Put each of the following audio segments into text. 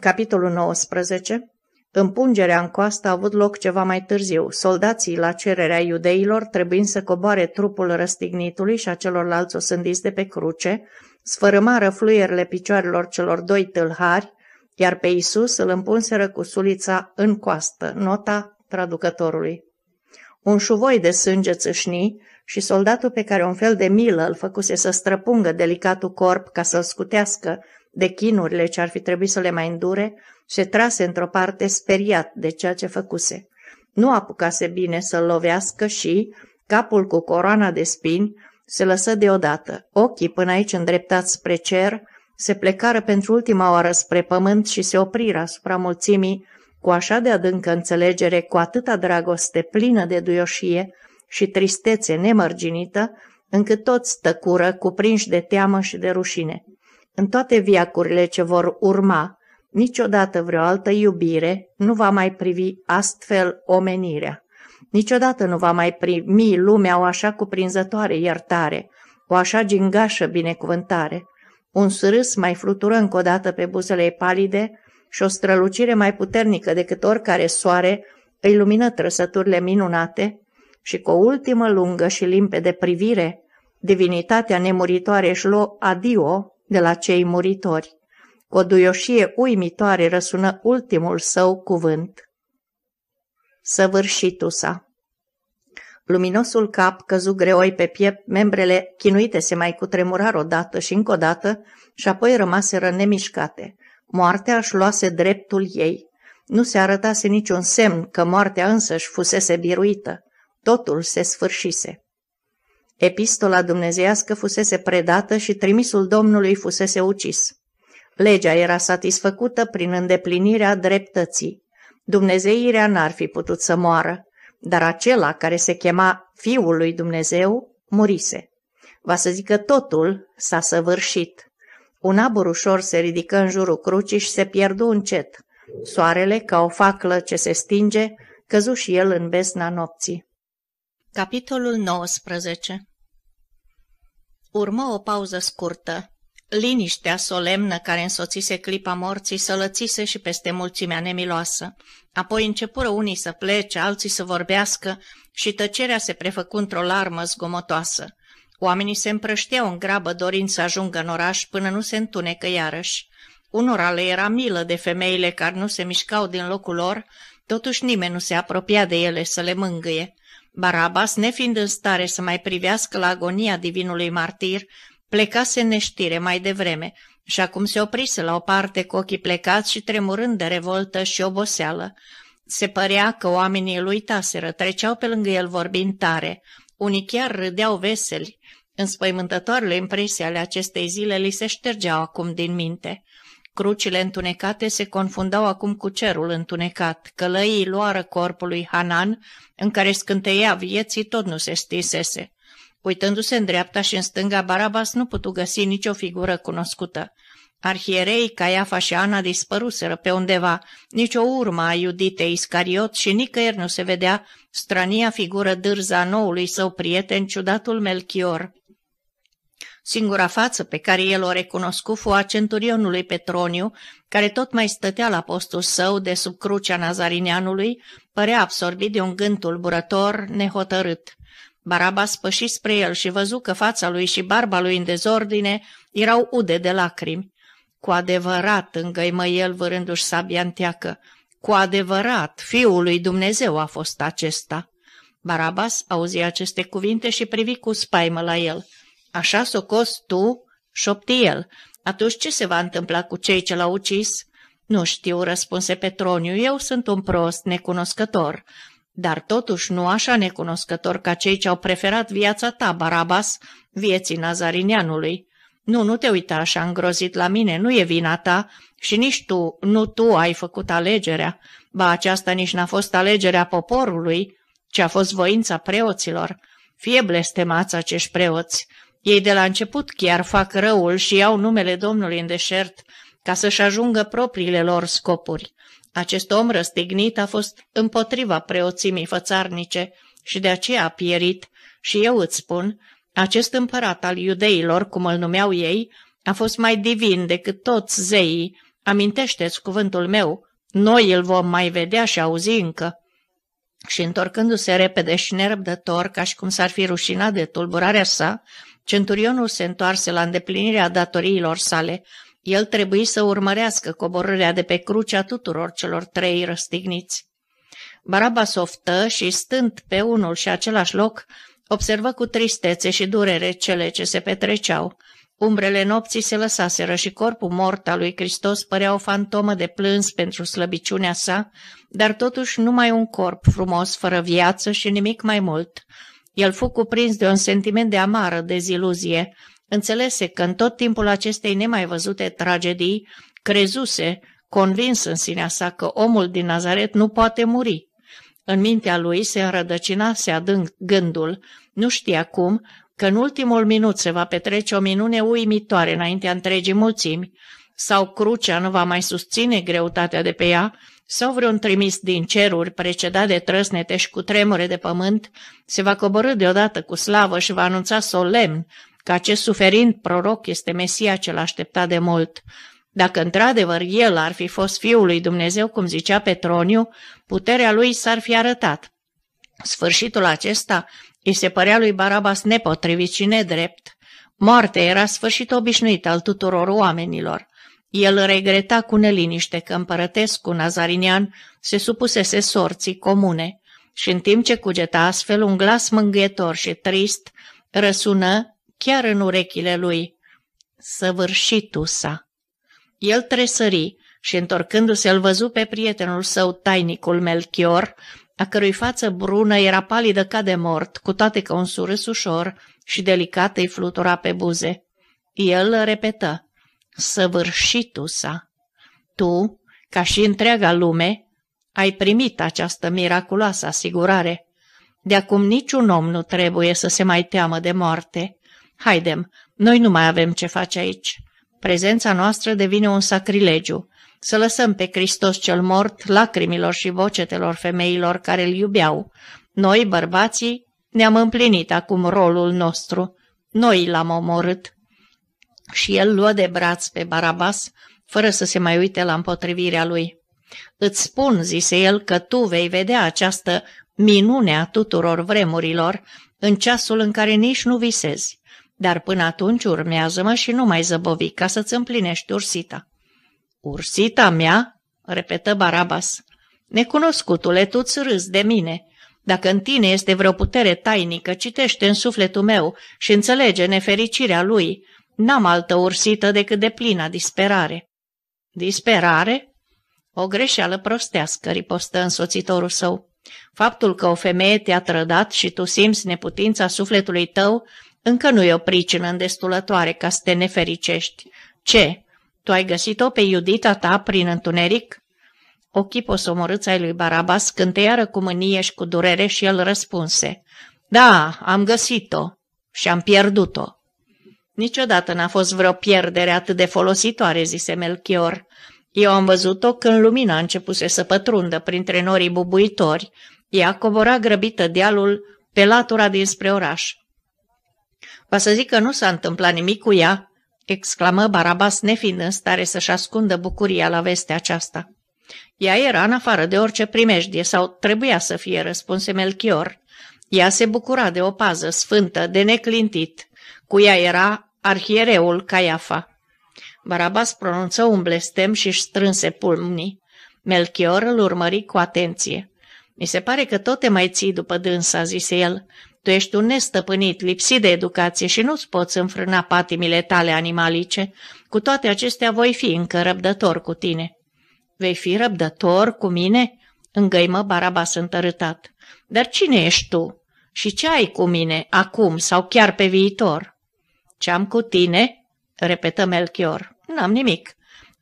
Capitolul 19 Împungerea în coastă a avut loc ceva mai târziu, soldații la cererea iudeilor trebuind să coboare trupul răstignitului și a celorlalți osândiți de pe cruce, sfărâmară fluierele picioarelor celor doi tâlhari, iar pe Isus îl împunseră cu sulița în coastă, nota traducătorului. Un șuvoi de sânge țâșni și soldatul pe care un fel de milă îl făcuse să străpungă delicatul corp ca să-l scutească, de chinurile ce ar fi trebuit să le mai îndure, se trase într-o parte speriat de ceea ce făcuse. Nu apucase bine să-l lovească și, capul cu coroana de spini, se lăsă deodată. Ochii până aici îndreptați spre cer, se plecară pentru ultima oară spre pământ și se opriră asupra mulțimii cu așa de adâncă înțelegere, cu atâta dragoste plină de duioșie și tristețe nemărginită, încât toți tăcură, cuprinși de teamă și de rușine în toate viacurile ce vor urma, niciodată vreo altă iubire nu va mai privi astfel omenirea. Niciodată nu va mai primi lumea o așa cuprinzătoare iertare, o așa gingașă binecuvântare. Un sârâs mai flutură încă o dată pe buzele palide și o strălucire mai puternică decât oricare soare îi lumină trăsăturile minunate și cu o ultimă lungă și limpede privire, divinitatea nemuritoare își luă adio de la cei muritori. Cu o duioșie uimitoare răsună ultimul său cuvânt. Săvârșitul sa. Luminosul cap căzu greoi pe piept, membrele chinuite se mai cutremurar odată și încă o dată și apoi rămaseră nemișcate. Moartea își luase dreptul ei. Nu se arătase niciun semn că moartea însăși fusese biruită. Totul se sfârșise. Epistola dumnezeiască fusese predată și trimisul Domnului fusese ucis. Legea era satisfăcută prin îndeplinirea dreptății. Dumnezeirea n-ar fi putut să moară, dar acela care se chema Fiul lui Dumnezeu murise. Va să zică totul s-a săvârșit. Un abur ușor se ridică în jurul crucii și se pierdu încet. Soarele, ca o faclă ce se stinge, căzu și el în besna nopții. Capitolul 19 Urmă o pauză scurtă. Liniștea solemnă care însoțise clipa morții sălățise și peste mulțimea nemiloasă. Apoi începură unii să plece, alții să vorbească și tăcerea se prefăcu într-o larmă zgomotoasă. Oamenii se împrășteau în grabă dorind să ajungă în oraș până nu se întunecă iarăși. Unora le era milă de femeile care nu se mișcau din locul lor, totuși nimeni nu se apropia de ele să le mângâie. Barabas, nefiind în stare să mai privească la agonia divinului martir, plecase în neștire mai devreme și acum se oprise la o parte cu ochii plecați și tremurând de revoltă și oboseală. Se părea că oamenii îl uitaseră, treceau pe lângă el vorbind tare, unii chiar râdeau veseli. Înspăimântătoarele impresii ale acestei zile li se ștergeau acum din minte. Crucile întunecate se confundau acum cu cerul întunecat, călăii luară corpului Hanan, în care scânteia vieții tot nu se stisese. Uitându-se în dreapta și în stânga, Barabas nu putu găsi nicio figură cunoscută. Arhierei Caiafa și Ana dispăruseră pe undeva, nicio urmă a iuditei Iscariot și nicăieri nu se vedea strania figură dârza noului său prieten, ciudatul Melchior. Singura față pe care el o recunoscu fu a centurionului Petroniu, care tot mai stătea la postul său de sub crucea nazarineanului, părea absorbit de un gând tulburător, nehotărât. Baraba spăși spre el și văzu că fața lui și barba lui în dezordine erau ude de lacrimi. Cu adevărat îngăimă el vârându-și sabia teacă. Cu adevărat, fiul lui Dumnezeu a fost acesta. Barabas auzi aceste cuvinte și privi cu spaimă la el. Așa s-o cos tu, șopti el. Atunci ce se va întâmpla cu cei ce l-au ucis? Nu știu, răspunse Petroniu, eu sunt un prost necunoscător. Dar totuși nu așa necunoscător ca cei ce au preferat viața ta, Barabas, vieții Nazarinianului. Nu, nu te uita așa îngrozit la mine, nu e vina ta și nici tu, nu tu ai făcut alegerea. Ba, aceasta nici n-a fost alegerea poporului, ci a fost voința preoților. Fie blestemați acești preoți, ei de la început chiar fac răul și iau numele Domnului în deșert ca să-și ajungă propriile lor scopuri. Acest om răstignit a fost împotriva preoțimii fățarnice și de aceea a pierit și eu îți spun, acest împărat al iudeilor, cum îl numeau ei, a fost mai divin decât toți zeii. Amintește-ți cuvântul meu, noi îl vom mai vedea și auzi încă. Și întorcându-se repede și nerăbdător, ca și cum s-ar fi rușinat de tulburarea sa, Centurionul se întoarse la îndeplinirea datoriilor sale. El trebuie să urmărească coborârea de pe crucea tuturor celor trei răstigniți. Baraba softă și, stând pe unul și același loc, observă cu tristețe și durere cele ce se petreceau. Umbrele nopții se lăsaseră și corpul mort al lui Hristos părea o fantomă de plâns pentru slăbiciunea sa, dar totuși numai un corp frumos, fără viață și nimic mai mult – el fu cuprins de un sentiment de amară deziluzie. Înțelese că în tot timpul acestei nemai văzute tragedii, crezuse, convins în sinea sa că omul din Nazaret nu poate muri. În mintea lui se se adânc gândul, nu știa cum, că în ultimul minut se va petrece o minune uimitoare înaintea întregii mulțimi, sau crucea nu va mai susține greutatea de pe ea sau vreun trimis din ceruri, precedat de trăsnete și cu tremure de pământ, se va coborâ deodată cu slavă și va anunța solemn că acest suferind proroc este Mesia cel așteptat de mult. Dacă într-adevăr el ar fi fost Fiul lui Dumnezeu, cum zicea Petroniu, puterea lui s-ar fi arătat. Sfârșitul acesta îi se părea lui Barabas nepotrivit și nedrept. Moartea era sfârșit obișnuit al tuturor oamenilor. El regreta cu neliniște că împărătescu nazarinian se supusese sorții comune și în timp ce cugeta astfel un glas mângâietor și trist răsună chiar în urechile lui. Săvârșitul sa! El tresări și întorcându-se îl văzu pe prietenul său tainicul Melchior, a cărui față brună era palidă ca de mort, cu toate că un surâs ușor și delicat îi flutura pe buze. El repetă săvârșitul sa. Tu, ca și întreaga lume, ai primit această miraculoasă asigurare. De acum niciun om nu trebuie să se mai teamă de moarte. Haidem, noi nu mai avem ce face aici. Prezența noastră devine un sacrilegiu. Să lăsăm pe Hristos cel mort lacrimilor și vocetelor femeilor care îl iubeau. Noi, bărbații, ne-am împlinit acum rolul nostru. Noi l-am omorât și el luă de braț pe Barabas, fără să se mai uite la împotrivirea lui. Îți spun, zise el, că tu vei vedea această minune a tuturor vremurilor în ceasul în care nici nu visezi, dar până atunci urmează-mă și nu mai zăbovi ca să-ți împlinești ursita. Ursita mea? repetă Barabas. Necunoscutule, tu-ți râzi de mine. Dacă în tine este vreo putere tainică, citește în sufletul meu și înțelege nefericirea lui, N-am altă ursită decât de plina disperare. Disperare? O greșeală prostească, ripostă însoțitorul său. Faptul că o femeie te-a trădat și tu simți neputința sufletului tău încă nu e o pricină îndestulătoare ca să te nefericești. Ce? Tu ai găsit-o pe Iudita ta prin întuneric? Ochii posomorâți ai lui Barabas cânteiară cu mânie și cu durere și el răspunse. Da, am găsit-o și am pierdut-o. Niciodată n-a fost vreo pierdere atât de folositoare, zise Melchior. Eu am văzut-o când lumina a începuse să pătrundă printre norii bubuitori. Ea cobora grăbită dealul pe latura dinspre oraș. Va să zic că nu s-a întâmplat nimic cu ea, exclamă Barabas nefiind în stare să-și ascundă bucuria la vestea aceasta. Ea era în afară de orice primejdie sau trebuia să fie, răspunse Melchior. Ea se bucura de o pază sfântă, de neclintit, cu ea era arhiereul Caiafa. Barabas pronunță un blestem și își strânse pulmnii. Melchior îl urmări cu atenție. Mi se pare că tot te mai ții după dânsa, zise el. Tu ești un nestăpânit, lipsit de educație și nu-ți poți înfrâna patimile tale animalice. Cu toate acestea voi fi încă răbdător cu tine. Vei fi răbdător cu mine? Îngăimă Barabas întărâtat. Dar cine ești tu? Și ce ai cu mine, acum sau chiar pe viitor? Ce-am cu tine?" repetă Melchior. N-am nimic,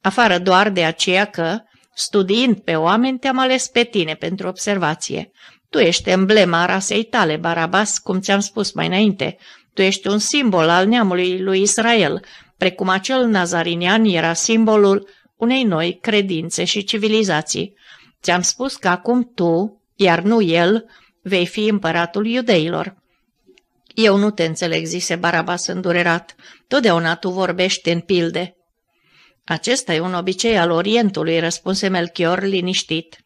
afară doar de aceea că, studiind pe oameni, te-am ales pe tine pentru observație. Tu ești emblema rasei tale, Barabas, cum ți-am spus mai înainte. Tu ești un simbol al neamului lui Israel, precum acel nazarinian era simbolul unei noi credințe și civilizații. Ți-am spus că acum tu, iar nu el, vei fi împăratul iudeilor. Eu nu te înțeleg, zise Barabas îndurerat. Totdeauna tu vorbești în pilde. Acesta e un obicei al Orientului, răspunse Melchior liniștit.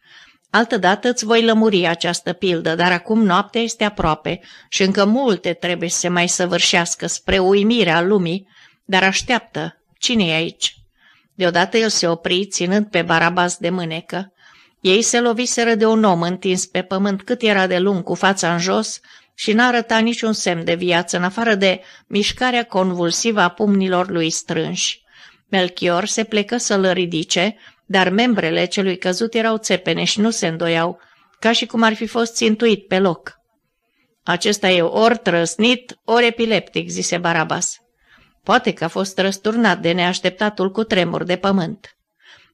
Altădată îți voi lămuri această pildă, dar acum noaptea este aproape și încă multe trebuie să se mai săvârșească spre uimirea lumii, dar așteaptă. Cine e aici? Deodată el se opri, ținând pe Barabas de mânecă. Ei se loviseră de un om întins pe pământ cât era de lung, cu fața în jos, și n-arăta niciun semn de viață, în afară de mișcarea convulsivă a pumnilor lui strânși. Melchior se plecă să-l ridice, dar membrele celui căzut erau țepene și nu se îndoiau, ca și cum ar fi fost țintuit pe loc. Acesta e ori trăsnit, ori epileptic, zise Barabas. Poate că a fost răsturnat de neașteptatul cu tremur de pământ.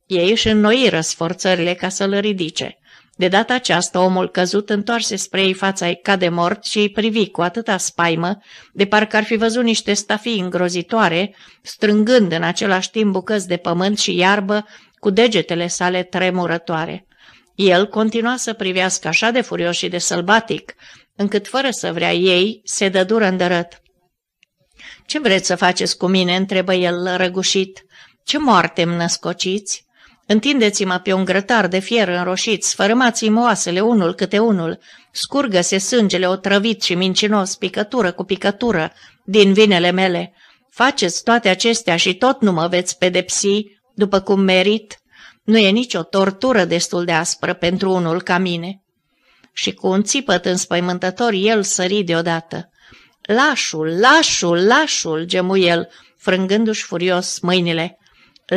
Ei își înnoiră sforțările ca să-l ridice. De data aceasta omul căzut întoarse spre ei fața ca de mort și îi privi cu atâta spaimă, de parcă ar fi văzut niște stafii îngrozitoare, strângând în același timp bucăți de pământ și iarbă cu degetele sale tremurătoare. El continua să privească așa de furios și de sălbatic, încât fără să vrea ei, se dă dură îndărât. Ce vreți să faceți cu mine?" întrebă el răgușit. Ce moarte mi născociți?" Întindeți-mă pe un grătar de fier înroșit, sfărâmați moasele unul câte unul, scurgă-se sângele otrăvit și mincinos, picătură cu picătură, din vinele mele. Faceți toate acestea și tot nu mă veți pedepsi, după cum merit. Nu e nicio tortură destul de aspră pentru unul ca mine. Și cu un țipăt înspăimântător el sări deodată. Lașul, lașul, lașul, gemu el, frângându-și furios mâinile.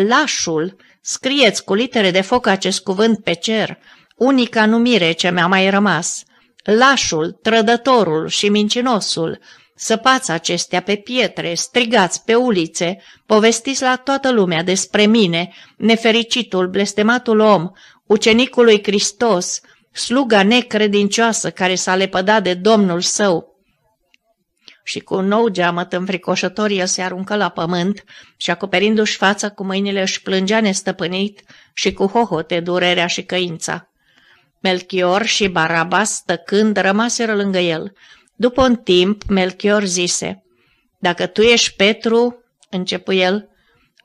Lașul, Scrieți cu litere de foc acest cuvânt pe cer, unica numire ce mi-a mai rămas. Lașul, trădătorul și mincinosul, săpați acestea pe pietre, strigați pe ulițe, povestiți la toată lumea despre mine, nefericitul, blestematul om, ucenicul Hristos, sluga necredincioasă care s-a lepădat de Domnul său, și cu un nou geamăt înfricoșător el se aruncă la pământ și acoperindu-și fața cu mâinile își plângea nestăpânit și cu hohote durerea și căința. Melchior și Barabas stăcând rămaseră lângă el. După un timp, Melchior zise, Dacă tu ești Petru, începu el,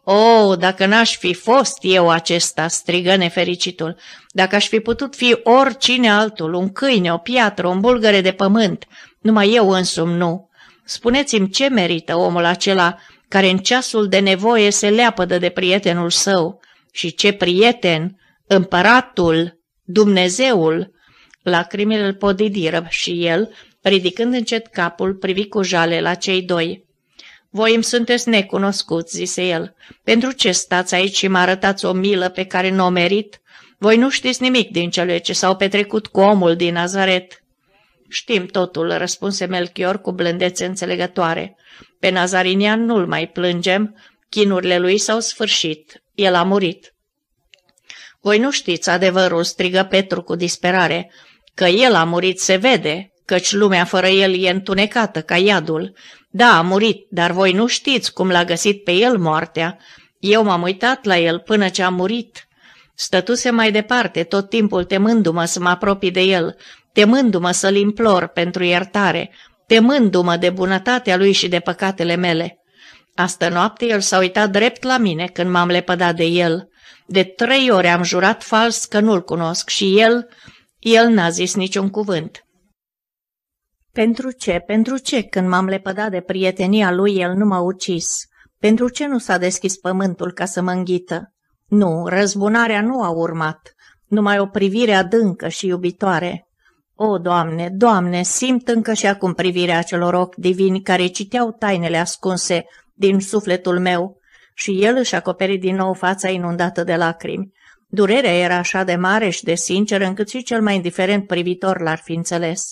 O, oh, dacă n-aș fi fost eu acesta, strigă nefericitul, dacă aș fi putut fi oricine altul, un câine, o piatră, un bulgăre de pământ, numai eu însumi nu. Spuneți-mi ce merită omul acela care în ceasul de nevoie se leapădă de prietenul său și ce prieten, împăratul, Dumnezeul, lacrimile îl podidiră și el, ridicând încet capul, privi cu jale la cei doi. Voi îmi sunteți necunoscuți, zise el. Pentru ce stați aici și mă arătați o milă pe care nu o merit? Voi nu știți nimic din cele ce s-au petrecut cu omul din Nazaret. Știm totul, răspunse Melchior cu blândețe înțelegătoare. Pe Nazarinian nu-l mai plângem, chinurile lui s-au sfârșit, el a murit. Voi nu știți adevărul, strigă Petru cu disperare, că el a murit se vede, căci lumea fără el e întunecată ca iadul. Da, a murit, dar voi nu știți cum l-a găsit pe el moartea. Eu m-am uitat la el până ce a murit. Stătuse mai departe, tot timpul temându-mă să mă apropii de el, temându-mă să-l implor pentru iertare, temându-mă de bunătatea lui și de păcatele mele. Astă noapte el s-a uitat drept la mine când m-am lepădat de el. De trei ore am jurat fals că nu-l cunosc și el, el n-a zis niciun cuvânt. Pentru ce, pentru ce, când m-am lepădat de prietenia lui, el nu m-a ucis? Pentru ce nu s-a deschis pământul ca să mă înghită? Nu, răzbunarea nu a urmat, numai o privire adâncă și iubitoare. O, Doamne, Doamne, simt încă și acum privirea celor ochi divini care citeau tainele ascunse din sufletul meu și el își acoperi din nou fața inundată de lacrimi. Durerea era așa de mare și de sinceră încât și cel mai indiferent privitor l-ar fi înțeles.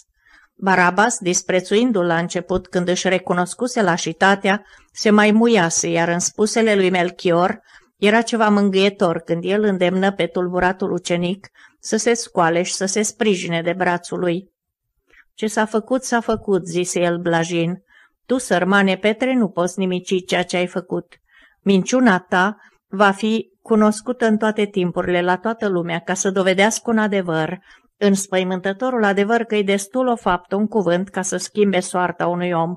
Barabas, disprețuindu-l la început când își recunoscuse lașitatea, se mai muiase, iar în spusele lui Melchior era ceva mângâietor când el îndemnă pe tulburatul ucenic să se scoale și să se sprijine de brațul lui. Ce s-a făcut, s-a făcut, zise el blajin. Tu, sărmane Petre, nu poți nimici ceea ce ai făcut. Minciuna ta va fi cunoscută în toate timpurile, la toată lumea, ca să dovedească un adevăr, înspăimântătorul adevăr că e destul o faptă, un cuvânt, ca să schimbe soarta unui om.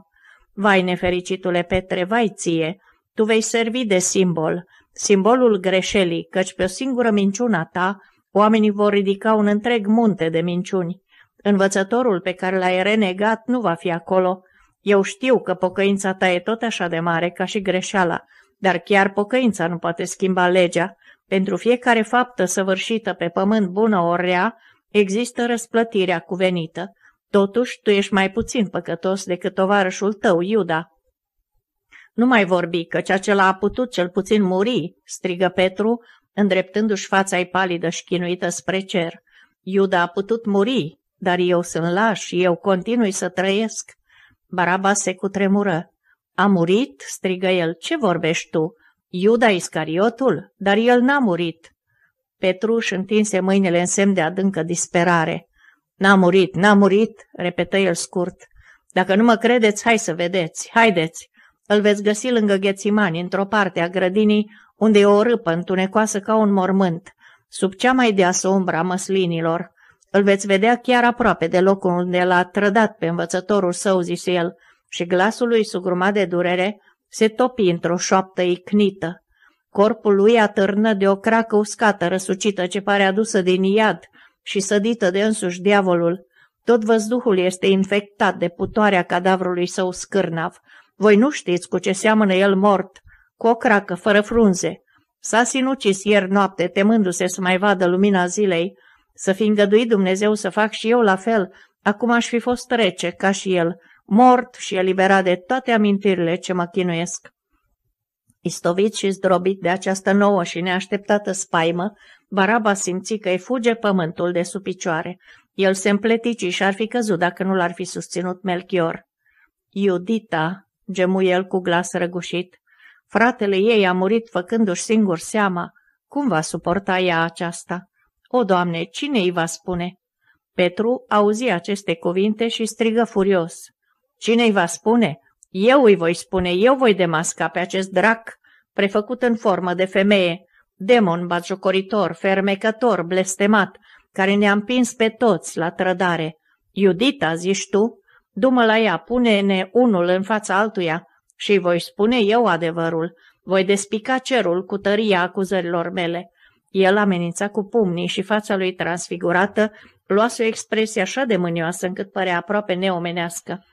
Vai, nefericitule Petre, vai ție, tu vei servi de simbol, simbolul greșelii, căci pe o singură minciuna ta Oamenii vor ridica un întreg munte de minciuni. Învățătorul pe care l-ai renegat nu va fi acolo. Eu știu că pocăința ta e tot așa de mare ca și greșeala, dar chiar pocăința nu poate schimba legea. Pentru fiecare faptă săvârșită pe pământ bună ori rea, există răsplătirea cuvenită. Totuși, tu ești mai puțin păcătos decât tovarășul tău, Iuda. Nu mai vorbi, căci acela a putut cel puțin muri, strigă Petru, Îndreptându-și fața ei palidă și chinuită spre cer, Iuda a putut muri, dar eu sunt laș și eu continui să trăiesc. Baraba se cutremură. A murit? strigă el. Ce vorbești tu? Iuda Iscariotul? Dar el n-a murit. Petru își întinse mâinile în semn de adâncă disperare. N-a murit, n-a murit, repetă el scurt. Dacă nu mă credeți, hai să vedeți, haideți. Îl veți găsi lângă Ghețimani, într-o parte a grădinii, unde e o râpă întunecoasă ca un mormânt, sub cea mai deasă umbra măslinilor. Îl veți vedea chiar aproape de locul unde l-a trădat pe învățătorul său, zise el, și glasul lui, sugrumat de durere, se topi într-o șoaptă icnită. Corpul lui atârnă de o cracă uscată, răsucită, ce pare adusă din iad și sădită de însuși diavolul. Tot văzduhul este infectat de putoarea cadavrului său scârnav. Voi nu știți cu ce seamănă el mort, cu o cracă, fără frunze. S-a sinucis ieri noapte, temându-se să mai vadă lumina zilei. Să fi îngăduit Dumnezeu să fac și eu la fel, acum aș fi fost rece, ca și el, mort și eliberat de toate amintirile ce mă chinuiesc. Istovit și zdrobit de această nouă și neașteptată spaimă, Baraba simți că îi fuge pământul de sub picioare. El se împletici și ar fi căzut dacă nu l-ar fi susținut Melchior. Iudita, gemu el cu glas răgușit, Fratele ei a murit făcându-și singur seama. Cum va suporta ea aceasta? O, Doamne, cine îi va spune? Petru auzi aceste cuvinte și strigă furios. Cine îi va spune? Eu îi voi spune, eu voi demasca pe acest drac, prefăcut în formă de femeie, demon bajocoritor, fermecător, blestemat, care ne-a împins pe toți la trădare. Iudita, zici tu? Dumă la ea, pune-ne unul în fața altuia și voi spune eu adevărul. Voi despica cerul cu tăria acuzărilor mele. El amenința cu pumnii și fața lui transfigurată luase o expresie așa de mânioasă încât părea aproape neomenească.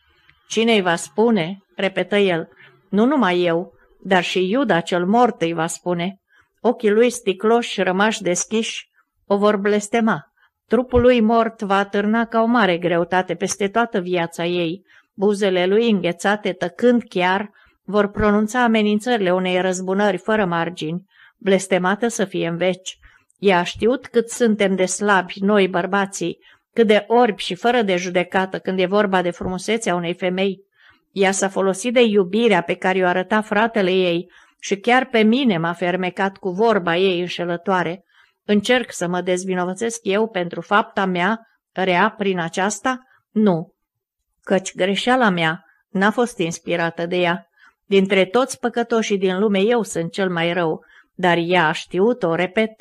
Cine îi va spune?" repetă el. Nu numai eu, dar și Iuda cel mort îi va spune. Ochii lui sticloși rămași deschiși o vor blestema. Trupul lui mort va atârna ca o mare greutate peste toată viața ei, buzele lui înghețate tăcând chiar, vor pronunța amenințările unei răzbunări fără margini, blestemată să fie în veci. Ea a știut cât suntem de slabi, noi bărbații, cât de orbi și fără de judecată când e vorba de frumusețea unei femei. Ea s-a folosit de iubirea pe care o arăta fratele ei și chiar pe mine m-a fermecat cu vorba ei înșelătoare. Încerc să mă dezvinovățesc eu pentru fapta mea rea prin aceasta? Nu. Căci greșeala mea n-a fost inspirată de ea. Dintre toți păcătoșii din lume eu sunt cel mai rău, dar ea a știut-o, repet,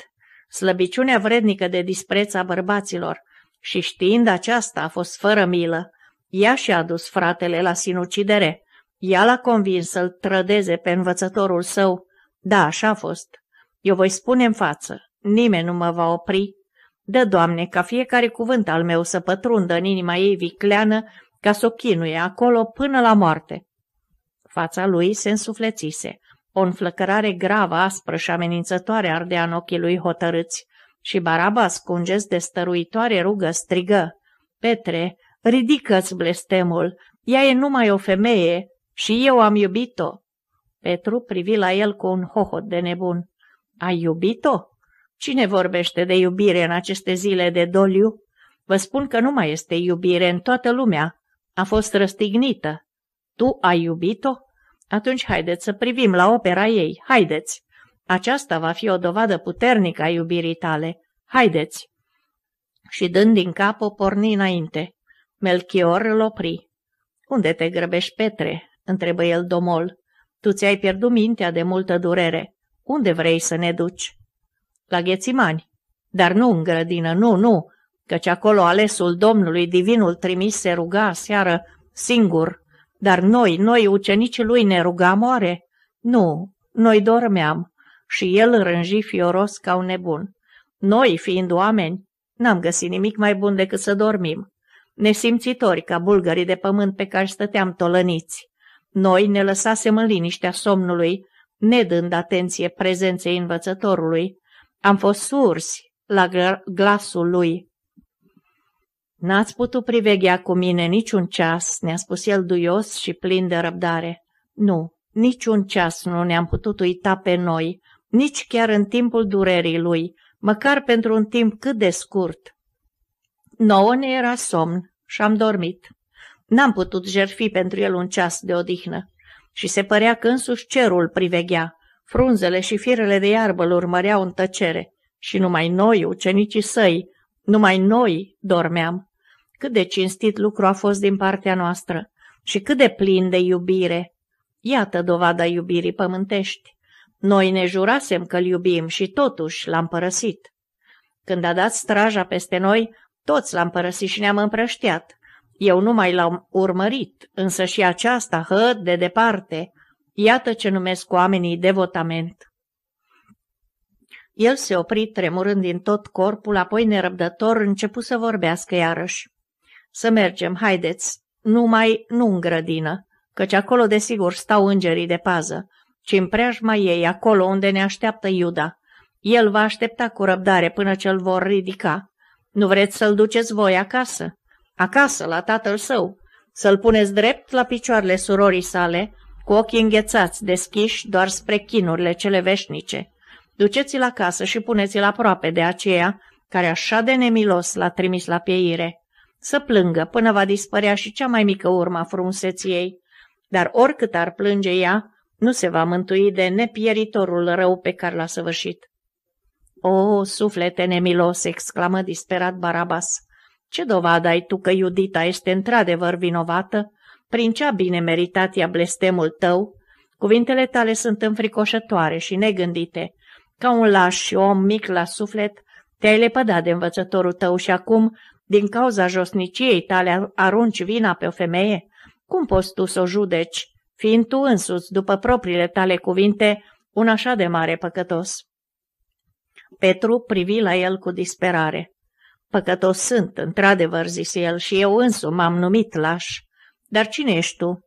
slăbiciunea vrednică de dispreț a bărbaților și știind aceasta a fost fără milă. Ea și-a dus fratele la sinucidere. Ea l-a convins să-l trădeze pe învățătorul său. Da, așa a fost. Eu voi spune în față, nimeni nu mă va opri. Dă, Doamne, ca fiecare cuvânt al meu să pătrundă în inima ei vicleană, ca să o chinuie acolo până la moarte. Fața lui se însuflețise. O înflăcărare gravă, aspră și amenințătoare ardea în ochii lui hotărâți și Baraba, scunges de stăruitoare rugă, strigă. Petre, ridică-ți blestemul, ea e numai o femeie și eu am iubit-o. Petru privi la el cu un hohot de nebun. Ai iubit-o? Cine vorbește de iubire în aceste zile de doliu? Vă spun că nu mai este iubire în toată lumea. A fost răstignită. Tu ai iubit-o? Atunci haideți să privim la opera ei, haideți! Aceasta va fi o dovadă puternică a iubirii tale, haideți! Și dând din cap o porni înainte. Melchior îl opri. Unde te grăbești, Petre?" întrebă el domol. Tu ți-ai pierdut mintea de multă durere. Unde vrei să ne duci?" La ghețimani. Dar nu în grădină, nu, nu, căci acolo alesul Domnului, divinul trimis, se ruga seară singur dar noi, noi, ucenicii lui, ne rugam oare? Nu, noi dormeam și el rânji fioros ca un nebun. Noi, fiind oameni, n-am găsit nimic mai bun decât să dormim. Nesimțitori ca bulgării de pământ pe care stăteam tolăniți. Noi ne lăsasem în liniștea somnului, nedând atenție prezenței învățătorului. Am fost sursi la glasul lui. N-ați putut priveghea cu mine niciun ceas, ne-a spus el duios și plin de răbdare. Nu, niciun ceas nu ne-am putut uita pe noi, nici chiar în timpul durerii lui, măcar pentru un timp cât de scurt. Nouă ne era somn și am dormit. N-am putut jerfi pentru el un ceas de odihnă și se părea că însuși cerul priveghea. Frunzele și firele de iarbă îl urmăreau în tăcere și numai noi, ucenicii săi, numai noi dormeam. Cât de cinstit lucru a fost din partea noastră și cât de plin de iubire. Iată dovada iubirii pământești. Noi ne jurasem că-l iubim și totuși l-am părăsit. Când a dat straja peste noi, toți l-am părăsit și ne-am împrăștiat. Eu nu mai l-am urmărit, însă și aceasta hăd de departe. Iată ce numesc oamenii devotament. El se opri tremurând din tot corpul, apoi nerăbdător începu să vorbească iarăși. Să mergem, haideți, numai nu în grădină, căci acolo desigur stau îngerii de pază, ci în preajma ei, acolo unde ne așteaptă Iuda. El va aștepta cu răbdare până ce îl vor ridica. Nu vreți să-l duceți voi acasă? Acasă, la tatăl său. Să-l puneți drept la picioarele surorii sale, cu ochii înghețați, deschiși doar spre chinurile cele veșnice. Duceți-l acasă și puneți-l aproape de aceea care așa de nemilos l-a trimis la pieire. Să plângă până va dispărea și cea mai mică urma ei, Dar oricât ar plânge ea, nu se va mântui de nepieritorul rău pe care l-a săvârșit. O, suflete nemilos!" exclamă disperat Barabas. Ce dovadă ai tu că Iudita este într-adevăr vinovată? Prin cea bine ea blestemul tău? Cuvintele tale sunt înfricoșătoare și negândite. Ca un laș și om mic la suflet, te-ai lepădat de învățătorul tău și acum, din cauza josniciei tale, arunci vina pe o femeie? Cum poți tu să o judeci, fiind tu însuți, după propriile tale cuvinte, un așa de mare păcătos? Petru privi la el cu disperare. Păcătos sunt, într-adevăr, zise el, și eu însu m-am numit laș. Dar cine ești tu?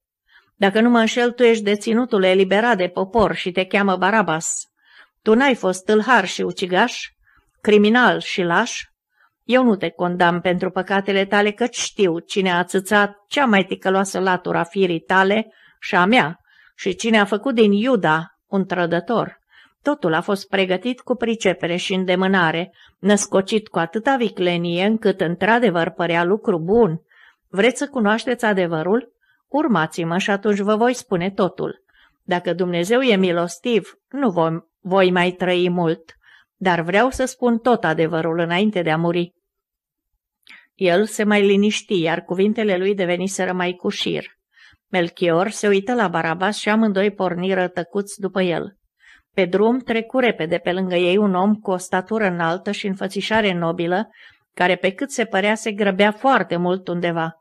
Dacă nu mă înșel, tu ești deținutul eliberat de popor și te cheamă Barabas. Tu n-ai fost tâlhar și ucigaș, criminal și laș. Eu nu te condamn pentru păcatele tale, căci știu cine a atâțat cea mai ticăloasă latura firii tale și a mea și cine a făcut din Iuda un trădător. Totul a fost pregătit cu pricepere și îndemânare, născocit cu atâta viclenie încât într-adevăr părea lucru bun. Vreți să cunoașteți adevărul? Urmați-mă și atunci vă voi spune totul. Dacă Dumnezeu e milostiv, nu vom voi mai trăi mult, dar vreau să spun tot adevărul înainte de a muri. El se mai liniști, iar cuvintele lui deveniseră mai cușir. Melchior se uită la Barabas și amândoi porniră tăcuți după el. Pe drum trecu repede pe lângă ei un om cu o statură înaltă și înfățișare nobilă, care pe cât se părea se grăbea foarte mult undeva.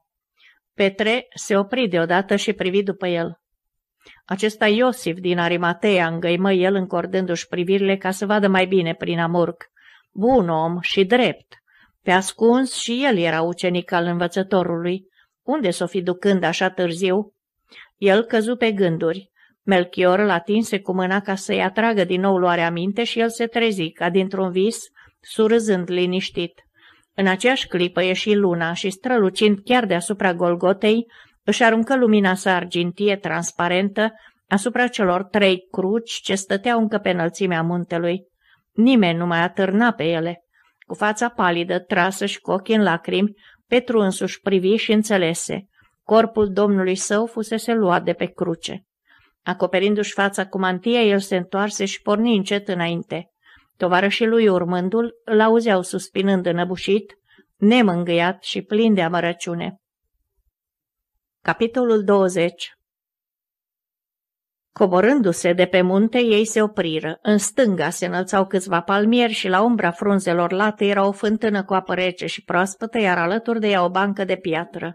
Petre se opri deodată și privi după el. Acesta Iosif din Arimatea îngăimă el încordându-și privirile ca să vadă mai bine prin amurg. Bun om și drept. Pe ascuns și el era ucenic al învățătorului. Unde s-o fi ducând așa târziu? El căzu pe gânduri. Melchior îl atinse cu mâna ca să-i atragă din nou luarea minte și el se trezi, ca dintr-un vis, surâzând liniștit. În aceeași clipă ieși luna și strălucind chiar deasupra Golgotei, își aruncă lumina sa argintie transparentă asupra celor trei cruci ce stăteau încă pe înălțimea muntelui. Nimeni nu mai atârna pe ele. Cu fața palidă, trasă și cu ochii în lacrimi, Petru însuși privi și înțelese. Corpul domnului său fusese luat de pe cruce. Acoperindu-și fața cu mantia, el se întoarse și porni încet înainte. Tovarășii lui urmândul îl auzeau suspinând înăbușit, nemângâiat și plin de amărăciune. Capitolul 20 Coborându-se de pe munte, ei se opriră. În stânga se înălțau câțiva palmieri și la umbra frunzelor late era o fântână cu apă rece și proaspătă, iar alături de ea o bancă de piatră.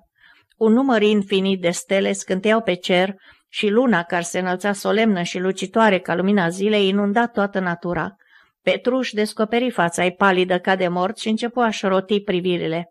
Un număr infinit de stele scânteau pe cer și luna, care se înălța solemnă și lucitoare ca lumina zilei, inunda toată natura. Petruș descoperi fața ei palidă ca de mort și începu a-și privirile.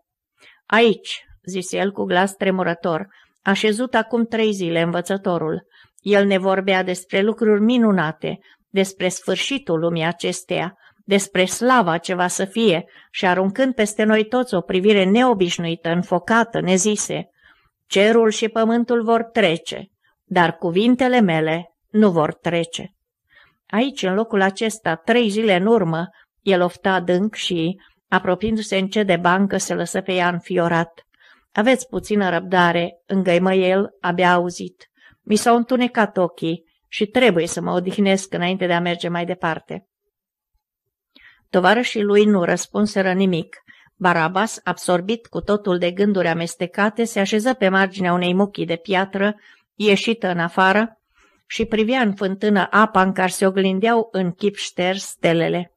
Aici, zise el cu glas tremurător, Așezut acum trei zile învățătorul, el ne vorbea despre lucruri minunate, despre sfârșitul lumii acesteia, despre slava ce va să fie și aruncând peste noi toți o privire neobișnuită, înfocată, nezise. Cerul și pământul vor trece, dar cuvintele mele nu vor trece. Aici, în locul acesta, trei zile în urmă, el ofta adânc și, apropiindu-se încet de bancă, se lăsă pe ea înfiorat. Aveți puțină răbdare, îngăimă el, abia auzit. Mi s-au întunecat ochii și trebuie să mă odihnesc înainte de a merge mai departe. Tovarășii lui nu răspunseră nimic. Barabas, absorbit cu totul de gânduri amestecate, se așeză pe marginea unei muchii de piatră, ieșită în afară, și privea în fântână apa în care se oglindeau în chip șter stelele.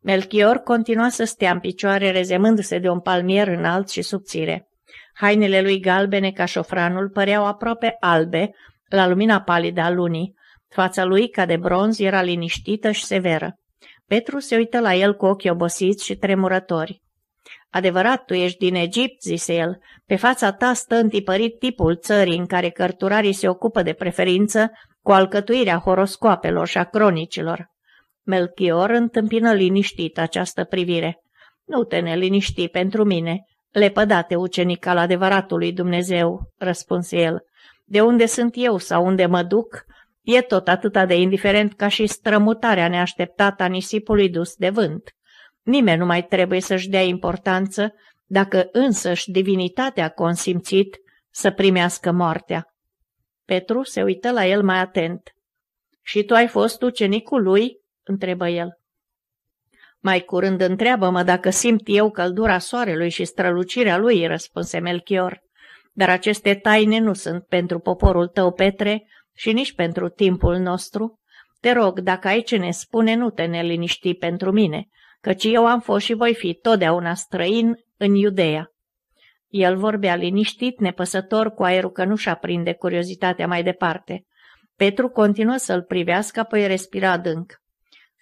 Melchior continua să stea în picioare, rezemându-se de un palmier înalt și subțire. Hainele lui galbene ca șofranul păreau aproape albe la lumina palidă a lunii. Fața lui, ca de bronz, era liniștită și severă. Petru se uită la el cu ochii obosiți și tremurători. Adevărat, tu ești din Egipt, zise el. Pe fața ta stă întipărit tipul țării în care cărturarii se ocupă de preferință cu alcătuirea horoscoapelor și a cronicilor. Melchior întâmpină liniștit această privire. Nu te neliniști pentru mine. Lepădate, ucenic al adevăratului Dumnezeu, răspunse el, de unde sunt eu sau unde mă duc, e tot atâta de indiferent ca și strămutarea neașteptată a nisipului dus de vânt. Nimeni nu mai trebuie să-și dea importanță dacă însăși divinitatea a consimțit să primească moartea. Petru se uită la el mai atent. Și tu ai fost ucenicul lui?" întrebă el. Mai curând întreabă-mă dacă simt eu căldura soarelui și strălucirea lui, răspunse Melchior. Dar aceste taine nu sunt pentru poporul tău, Petre, și nici pentru timpul nostru. Te rog, dacă ai ce ne spune, nu te neliniști pentru mine, căci eu am fost și voi fi totdeauna străin în Iudeea. El vorbea liniștit, nepăsător, cu aerul că nu-și aprinde curiozitatea mai departe. Petru continuă să-l privească, apoi respira adânc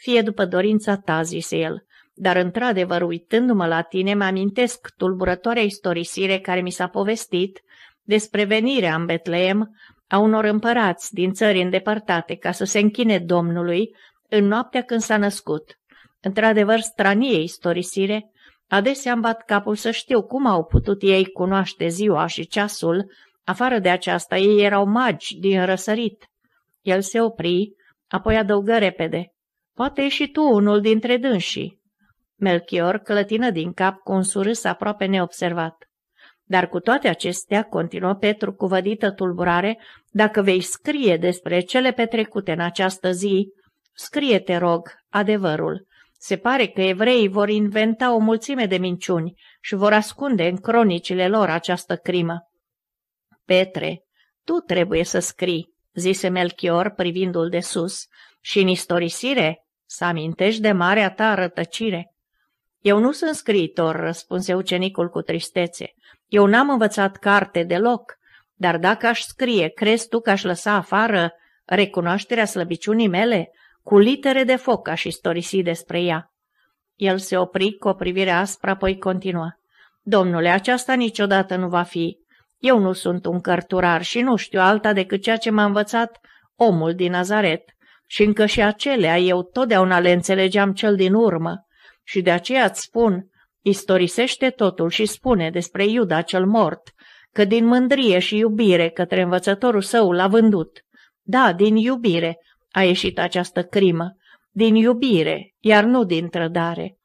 fie după dorința ta, zise el, dar într-adevăr, uitându-mă la tine, mă amintesc tulburătoarea istorisire care mi s-a povestit despre venirea în Betleem a unor împărați din țări îndepărtate ca să se închine Domnului în noaptea când s-a născut. Într-adevăr, stranie istorisire, adesea îmi bat capul să știu cum au putut ei cunoaște ziua și ceasul, afară de aceasta ei erau magi din răsărit. El se opri, apoi adăugă repede. Poate e și tu unul dintre dânsii. Melchior clătină din cap cu un surâs aproape neobservat. Dar cu toate acestea, continuă Petru cu vădită tulburare, dacă vei scrie despre cele petrecute în această zi, scrie, te rog, adevărul. Se pare că evreii vor inventa o mulțime de minciuni și vor ascunde în cronicile lor această crimă. Petre, tu trebuie să scrii, zise Melchior privindu-l de sus, și în istorisire să amintești de marea ta rătăcire. Eu nu sunt scriitor, răspunse ucenicul cu tristețe. Eu n-am învățat carte deloc, dar dacă aș scrie, crezi tu că aș lăsa afară recunoașterea slăbiciunii mele? Cu litere de foc aș istorisi despre ea. El se opri cu o privire aspră, apoi continuă. Domnule, aceasta niciodată nu va fi. Eu nu sunt un cărturar și nu știu alta decât ceea ce m-a învățat omul din Nazaret și încă și acelea eu totdeauna le înțelegeam cel din urmă și de aceea îți spun, istorisește totul și spune despre Iuda cel mort, că din mândrie și iubire către învățătorul său l-a vândut. Da, din iubire a ieșit această crimă, din iubire, iar nu din trădare.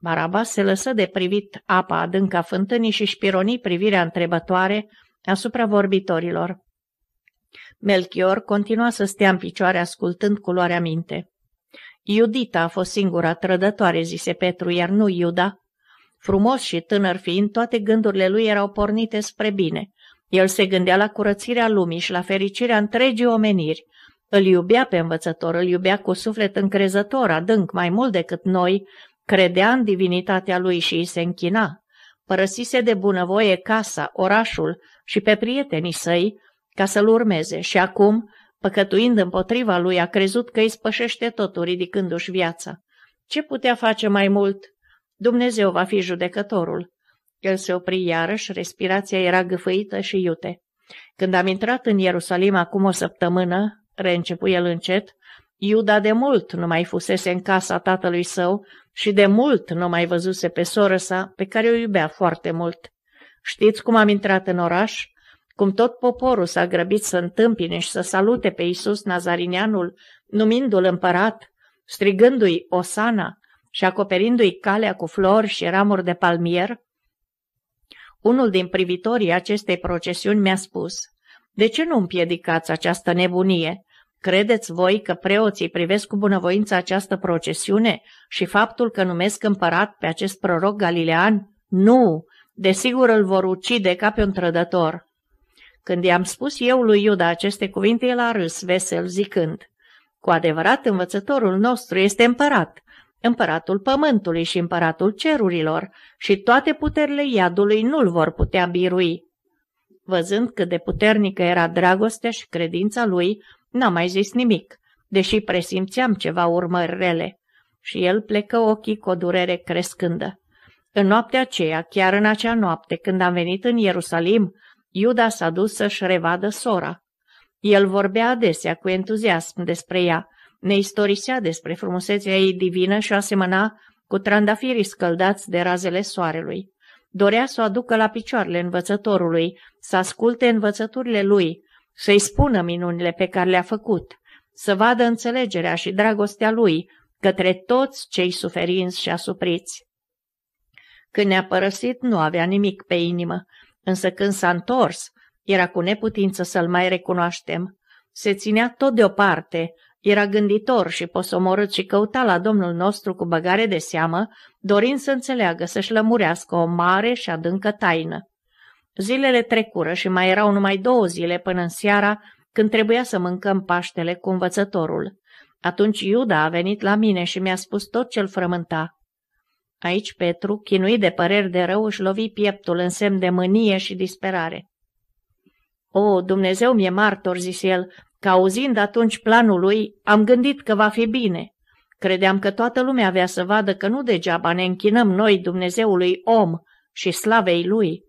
Barabas se lăsă de privit apa adânca fântânii și spironi privirea întrebătoare asupra vorbitorilor. Melchior continua să stea în picioare ascultând culoarea minte. Iudita a fost singura trădătoare, zise Petru, iar nu Iuda. Frumos și tânăr fiind, toate gândurile lui erau pornite spre bine. El se gândea la curățirea lumii și la fericirea întregii omeniri. Îl iubea pe învățător, îl iubea cu suflet încrezător, adânc, mai mult decât noi, credea în divinitatea lui și îi se închina. Părăsise de bunăvoie casa, orașul și pe prietenii săi ca să-l urmeze și acum, păcătuind împotriva lui, a crezut că îi spășește totul, ridicându-și viața. Ce putea face mai mult? Dumnezeu va fi judecătorul. El se opri iarăși, respirația era gâfăită și iute. Când am intrat în Ierusalim acum o săptămână, reîncepu el încet, Iuda de mult nu mai fusese în casa tatălui său și de mult nu mai văzuse pe soră sa, pe care o iubea foarte mult. Știți cum am intrat în oraș? cum tot poporul s-a grăbit să întâmpine și să salute pe Iisus Nazarineanul, numindu-l împărat, strigându-i Osana și acoperindu-i calea cu flori și ramuri de palmier? Unul din privitorii acestei procesiuni mi-a spus, De ce nu împiedicați această nebunie? Credeți voi că preoții privesc cu bunăvoință această procesiune și faptul că numesc împărat pe acest proroc galilean? Nu! Desigur îl vor ucide ca pe un trădător. Când i-am spus eu lui Iuda aceste cuvinte, el a râs vesel zicând, Cu adevărat, învățătorul nostru este împărat, împăratul pământului și împăratul cerurilor și toate puterile iadului nu-l vor putea birui. Văzând cât de puternică era dragostea și credința lui, n a mai zis nimic, deși presimțeam ceva urmări rele. Și el plecă ochii cu o durere crescândă. În noaptea aceea, chiar în acea noapte, când am venit în Ierusalim, Iuda s-a dus să-și revadă sora. El vorbea adesea cu entuziasm despre ea, ne istorisea despre frumusețea ei divină și o asemăna cu trandafirii scăldați de razele soarelui. Dorea să o aducă la picioarele învățătorului, să asculte învățăturile lui, să-i spună minunile pe care le-a făcut, să vadă înțelegerea și dragostea lui către toți cei suferinți și asupriți. Când ne-a părăsit, nu avea nimic pe inimă, însă când s-a întors, era cu neputință să-l mai recunoaștem. Se ținea tot deoparte, era gânditor și posomorât și căuta la domnul nostru cu băgare de seamă, dorind să înțeleagă, să-și lămurească o mare și adâncă taină. Zilele trecură și mai erau numai două zile până în seara, când trebuia să mâncăm paștele cu învățătorul. Atunci Iuda a venit la mine și mi-a spus tot ce-l frământa. Aici Petru, chinuit de păreri de rău, își lovi pieptul în semn de mânie și disperare. O, Dumnezeu mi-e martor, zis el, că auzind atunci planul lui, am gândit că va fi bine. Credeam că toată lumea avea să vadă că nu degeaba ne închinăm noi Dumnezeului om și slavei lui.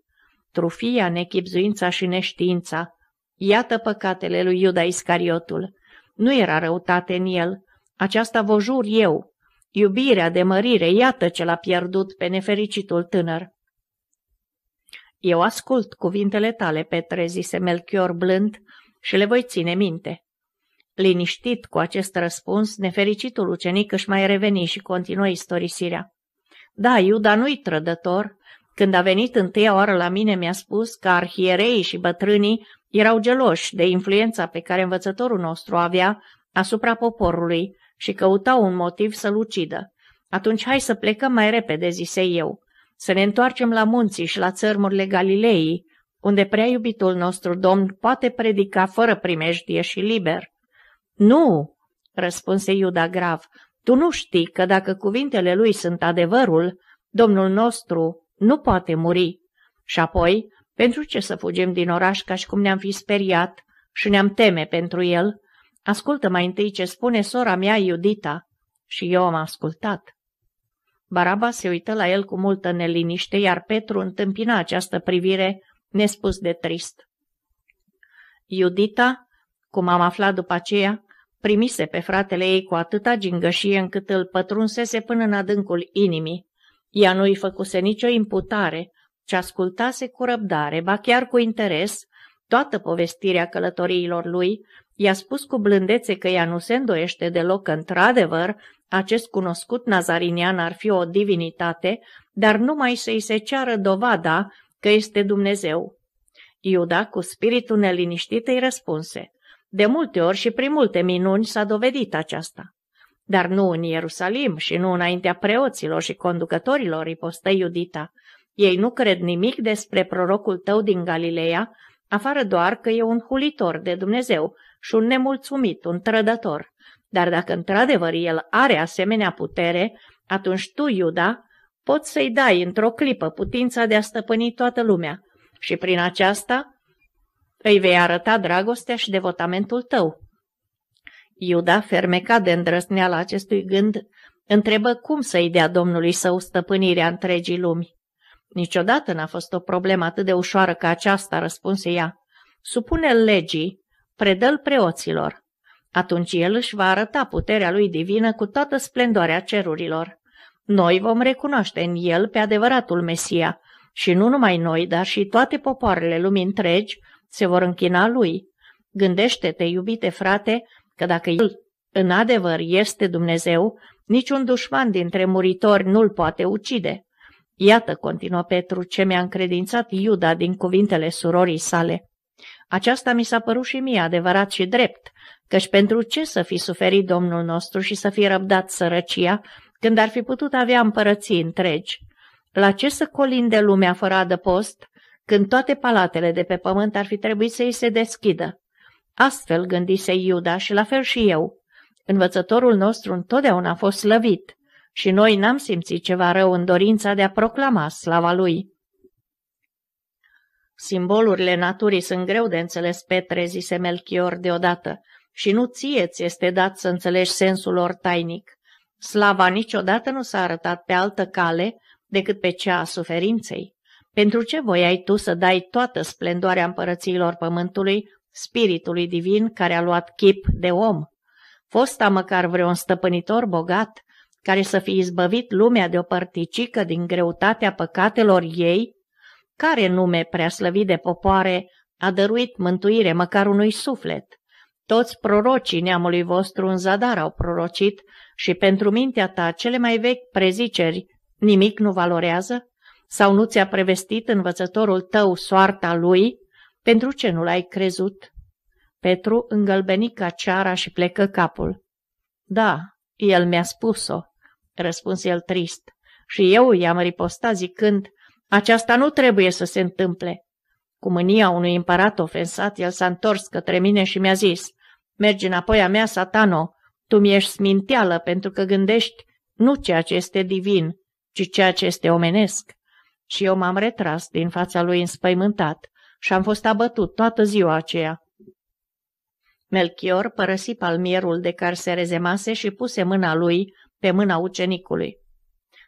Trufia, nechipzuința și neștiința. Iată păcatele lui Iuda Iscariotul. Nu era răutate în el. Aceasta vă jur eu, Iubirea de mărire, iată ce l-a pierdut pe nefericitul tânăr. Eu ascult cuvintele tale, Petre, zise Melchior blând, și le voi ține minte. Liniștit cu acest răspuns, nefericitul ucenic își mai reveni și continuă istorisirea. Da, Iuda nu-i trădător. Când a venit întâia oară la mine, mi-a spus că arhierei și bătrânii erau geloși de influența pe care învățătorul nostru avea asupra poporului și căutau un motiv să-l ucidă. Atunci hai să plecăm mai repede, zise eu, să ne întoarcem la munții și la țărmurile Galilei, unde prea iubitul nostru domn poate predica fără primejdie și liber. Nu, răspunse Iuda grav, tu nu știi că dacă cuvintele lui sunt adevărul, domnul nostru nu poate muri. Și apoi, pentru ce să fugim din oraș ca și cum ne-am fi speriat și ne-am teme pentru el? Ascultă mai întâi ce spune sora mea Iudita. Și eu am ascultat. Baraba se uită la el cu multă neliniște, iar Petru întâmpina această privire nespus de trist. Iudita, cum am aflat după aceea, primise pe fratele ei cu atâta gingășie încât îl pătrunsese până în adâncul inimii. Ea nu-i făcuse nicio imputare, ci ascultase cu răbdare, ba chiar cu interes, toată povestirea călătoriilor lui, i-a spus cu blândețe că ea nu se îndoiește deloc că, într-adevăr, acest cunoscut nazarinian ar fi o divinitate, dar numai să-i se ceară dovada că este Dumnezeu. Iuda, cu spiritul neliniștit, îi răspunse. De multe ori și prin multe minuni s-a dovedit aceasta. Dar nu în Ierusalim și nu înaintea preoților și conducătorilor, ripostă Iudita. Ei nu cred nimic despre prorocul tău din Galileea, afară doar că e un hulitor de Dumnezeu și un nemulțumit, un trădător. Dar dacă într-adevăr el are asemenea putere, atunci tu, Iuda, poți să-i dai într-o clipă putința de a stăpâni toată lumea și prin aceasta îi vei arăta dragostea și devotamentul tău. Iuda, fermecat de îndrăzneala acestui gând, întrebă cum să-i dea domnului său stăpânirea întregii lumi. Niciodată n-a fost o problemă atât de ușoară ca aceasta, răspunse ea. supune legii, predă-l preoților. Atunci el își va arăta puterea lui divină cu toată splendoarea cerurilor. Noi vom recunoaște în el pe adevăratul Mesia și nu numai noi, dar și toate popoarele lumii întregi se vor închina lui. Gândește-te, iubite frate, că dacă el în adevăr este Dumnezeu, niciun dușman dintre muritori nu-l poate ucide. Iată, continuă Petru, ce mi-a încredințat Iuda din cuvintele surorii sale. Aceasta mi s-a părut și mie adevărat și drept, căci pentru ce să fi suferit Domnul nostru și să fi răbdat sărăcia, când ar fi putut avea împărății întregi? La ce să colinde lumea fără adăpost, când toate palatele de pe pământ ar fi trebuit să îi se deschidă? Astfel gândise Iuda și la fel și eu. Învățătorul nostru întotdeauna a fost slăvit, și noi n-am simțit ceva rău în dorința de a proclama slava lui. Simbolurile naturii sunt greu de înțeles, Petre, zise Melchior deodată, și nu ție ți este dat să înțelegi sensul lor tainic. Slava niciodată nu s-a arătat pe altă cale decât pe cea a suferinței. Pentru ce voiai tu să dai toată splendoarea împărățiilor pământului, spiritului divin care a luat chip de om? Fosta măcar vreun stăpânitor bogat, care să fi izbăvit lumea de o părticică din greutatea păcatelor ei, care nume preaslăvit de popoare a dăruit mântuire măcar unui suflet. Toți prorocii neamului vostru în zadar au prorocit și pentru mintea ta cele mai vechi preziceri nimic nu valorează? Sau nu ți-a prevestit învățătorul tău soarta lui? Pentru ce nu l-ai crezut? Petru îngălbeni ca ceara și plecă capul. Da, el mi-a spus-o răspunse el trist, și eu i-am ripostat zicând, aceasta nu trebuie să se întâmple. Cu mânia unui împărat ofensat, el s-a întors către mine și mi-a zis, mergi înapoi a mea, satano, tu mi-ești sminteală pentru că gândești nu ceea ce este divin, ci ceea ce este omenesc. Și eu m-am retras din fața lui înspăimântat și am fost abătut toată ziua aceea. Melchior părăsi palmierul de care se rezemase și puse mâna lui pe mâna ucenicului.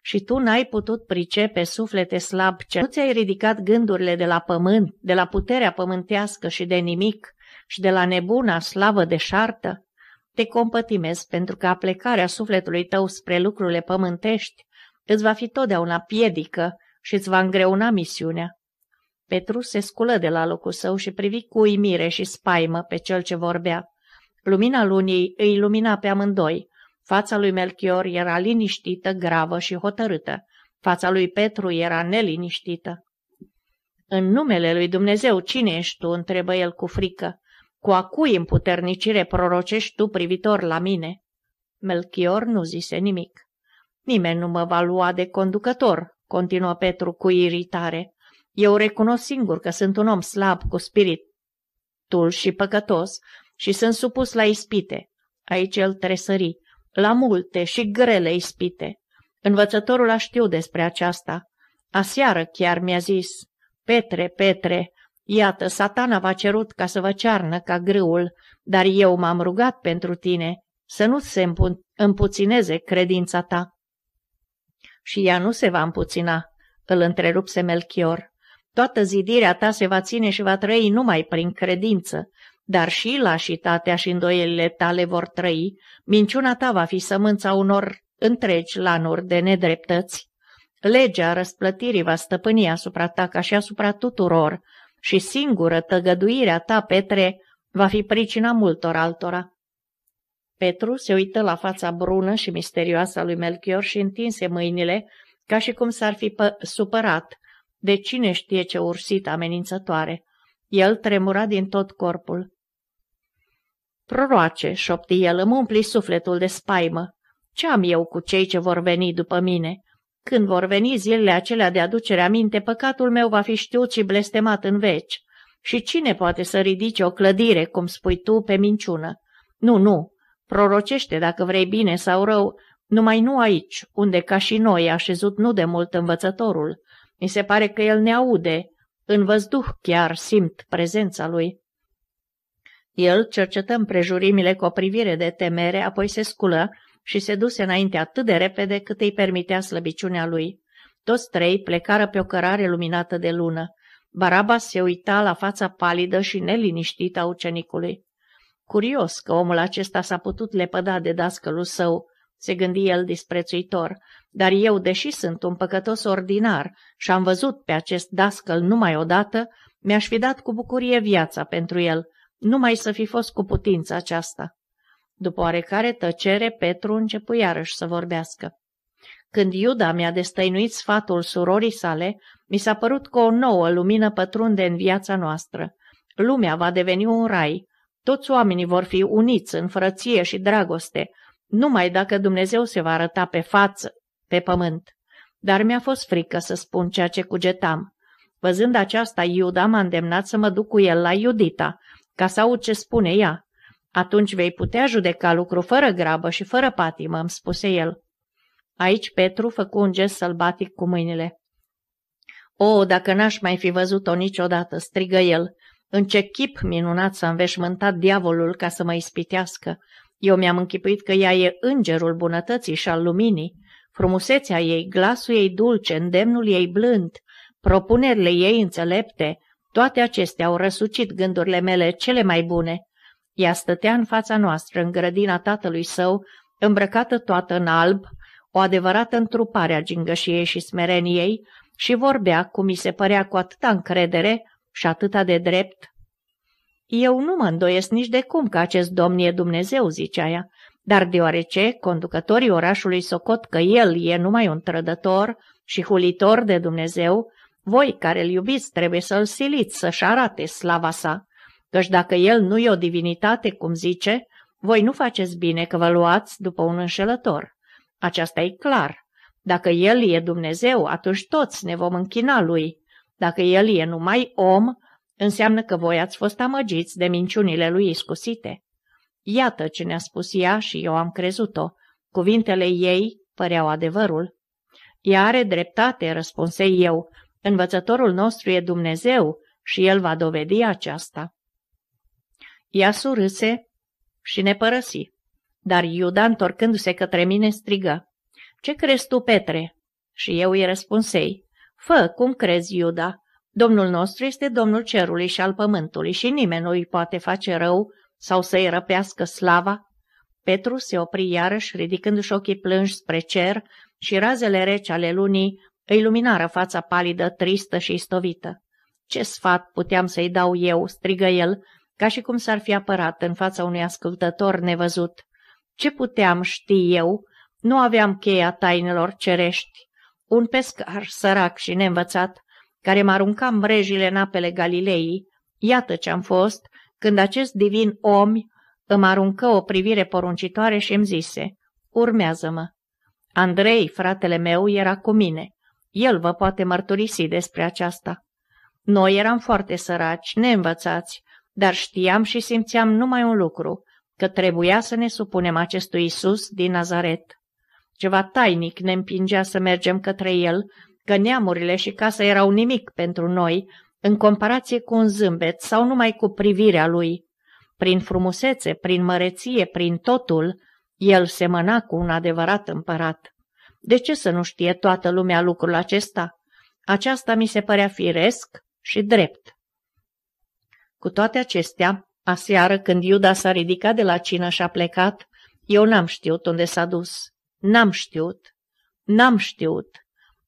Și tu n-ai putut pricepe suflete slab ce nu ți-ai ridicat gândurile de la pământ, de la puterea pământească și de nimic, și de la nebuna slavă de șartă? Te compătimez, pentru că aplecarea sufletului tău spre lucrurile pământești îți va fi totdeauna piedică și îți va îngreuna misiunea. Petru se sculă de la locul său și privi cu uimire și spaimă pe cel ce vorbea. Lumina lunii îi lumina pe amândoi, Fața lui Melchior era liniștită, gravă și hotărâtă. Fața lui Petru era neliniștită. În numele lui Dumnezeu, cine ești tu?" întrebă el cu frică. Cu a cui împuternicire prorocești tu privitor la mine?" Melchior nu zise nimic. Nimeni nu mă va lua de conducător," continuă Petru cu iritare. Eu recunosc singur că sunt un om slab cu spiritul și păcătos și sunt supus la ispite." Aici el tresări la multe și grele ispite. Învățătorul a știut despre aceasta. Aseară chiar mi-a zis, Petre, Petre, iată, satana v-a cerut ca să vă cearnă ca grâul, dar eu m-am rugat pentru tine să nu se împu- împuțineze credința ta. Și ea nu se va împuțina, îl întrerupse Melchior. Toată zidirea ta se va ține și va trăi numai prin credință, dar și lașitatea și îndoielile tale vor trăi, minciuna ta va fi sămânța unor întregi lanuri de nedreptăți. Legea răsplătirii va stăpâni asupra ta ca și asupra tuturor și singură tăgăduirea ta, Petre, va fi pricina multor altora. Petru se uită la fața brună și misterioasă a lui Melchior și întinse mâinile, ca și cum s-ar fi supărat, de cine știe ce ursit amenințătoare. El tremura din tot corpul. Proroace, șopti el, îmi umpli sufletul de spaimă. Ce am eu cu cei ce vor veni după mine? Când vor veni zilele acelea de aducere aminte, păcatul meu va fi știut și blestemat în veci. Și cine poate să ridice o clădire, cum spui tu, pe minciună? Nu, nu, prorocește dacă vrei bine sau rău, numai nu aici, unde ca și noi a așezut nu de mult învățătorul. Mi se pare că el ne aude, în văzduh chiar simt prezența lui. El cercetă împrejurimile cu o privire de temere, apoi se sculă și se duse înainte atât de repede cât îi permitea slăbiciunea lui. Toți trei plecară pe o cărare luminată de lună. Baraba se uita la fața palidă și neliniștită a ucenicului. Curios că omul acesta s-a putut lepăda de dascălul său, se gândi el disprețuitor, dar eu, deși sunt un păcătos ordinar și am văzut pe acest dascăl numai odată, mi-aș fi dat cu bucurie viața pentru el, numai să fi fost cu putință aceasta. După oarecare tăcere, Petru începu iarăși să vorbească. Când Iuda mi-a destăinuit sfatul surorii sale, mi s-a părut că o nouă lumină pătrunde în viața noastră. Lumea va deveni un rai. Toți oamenii vor fi uniți în frăție și dragoste, numai dacă Dumnezeu se va arăta pe față, pe pământ. Dar mi-a fost frică să spun ceea ce cugetam. Văzând aceasta, Iuda m-a îndemnat să mă duc cu el la Iudita, ca să aud ce spune ea. Atunci vei putea judeca lucru fără grabă și fără patimă, îmi spuse el. Aici Petru făcu un gest sălbatic cu mâinile. O, dacă n-aș mai fi văzut-o niciodată, strigă el. În ce chip minunat s-a înveșmântat diavolul ca să mă ispitească. Eu mi-am închipuit că ea e îngerul bunătății și al luminii. Frumusețea ei, glasul ei dulce, îndemnul ei blând, propunerile ei înțelepte, toate acestea au răsucit gândurile mele cele mai bune. Ea stătea în fața noastră, în grădina tatălui său, îmbrăcată toată în alb, o adevărată întrupare a gingășiei și smereniei, și vorbea, cum mi se părea cu atâta încredere și atâta de drept. Eu nu mă îndoiesc nici de cum că acest domn e Dumnezeu, zicea ea, dar deoarece conducătorii orașului Socot că el e numai un trădător și hulitor de Dumnezeu, voi care îl iubiți trebuie să-l siliți să-și arate slava sa, căci dacă el nu e o divinitate, cum zice, voi nu faceți bine că vă luați după un înșelător. Aceasta e clar. Dacă el e Dumnezeu, atunci toți ne vom închina lui. Dacă el e numai om, înseamnă că voi ați fost amăgiți de minciunile lui iscusite. Iată ce ne-a spus ea și eu am crezut-o. Cuvintele ei păreau adevărul. Ea are dreptate, răspunse eu, Învățătorul nostru e Dumnezeu și El va dovedi aceasta. Ea surâse și ne părăsi, dar Iuda, întorcându-se către mine, strigă, Ce crezi tu, Petre?" Și eu îi răspunsei, Fă, cum crezi, Iuda? Domnul nostru este Domnul cerului și al pământului și nimeni nu îi poate face rău sau să-i răpească slava." Petru se opri iarăși, ridicându-și ochii plânși spre cer și razele rece ale lunii îi luminară fața palidă, tristă și istovită. Ce sfat puteam să-i dau eu?" strigă el, ca și cum s-ar fi apărat în fața unui ascultător nevăzut. Ce puteam ști eu? Nu aveam cheia tainelor cerești. Un pescar sărac și neînvățat, care mă arunca mrejile în apele Galilei, iată ce-am fost, când acest divin om îmi aruncă o privire poruncitoare și îmi zise, urmează-mă. Andrei, fratele meu, era cu mine. El vă poate mărturisi despre aceasta. Noi eram foarte săraci, neînvățați, dar știam și simțeam numai un lucru, că trebuia să ne supunem acestui Isus din Nazaret. Ceva tainic ne împingea să mergem către el, că neamurile și casa erau nimic pentru noi, în comparație cu un zâmbet sau numai cu privirea lui. Prin frumusețe, prin măreție, prin totul, el semăna cu un adevărat împărat. De ce să nu știe toată lumea lucrul acesta? Aceasta mi se părea firesc și drept. Cu toate acestea, aseară când Iuda s-a ridicat de la cină și a plecat, eu n-am știut unde s-a dus. N-am știut. N-am știut.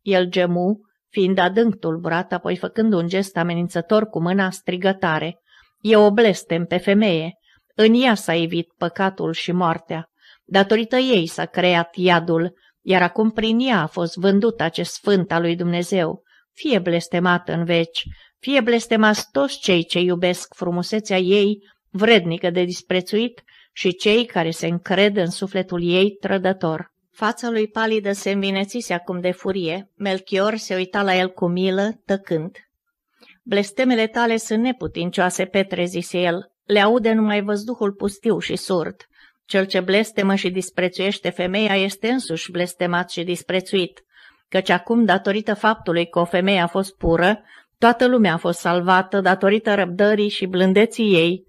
El gemu, fiind adânc tulburat, apoi făcând un gest amenințător cu mâna strigătare. E o blestem pe femeie. În ea s-a evit păcatul și moartea. Datorită ei s-a creat iadul iar acum prin ea a fost vândut acest sfânt al lui Dumnezeu, fie blestemat în veci, fie blestemați toți cei ce iubesc frumusețea ei, vrednică de disprețuit, și cei care se încred în sufletul ei trădător. Fața lui palidă se învinețise acum de furie, Melchior se uita la el cu milă, tăcând. Blestemele tale sunt neputincioase, Petre, zise el, le aude numai văzduhul pustiu și surd. Cel ce blestemă și disprețuiește femeia este însuși blestemat și disprețuit, căci acum, datorită faptului că o femeie a fost pură, toată lumea a fost salvată datorită răbdării și blândeții ei.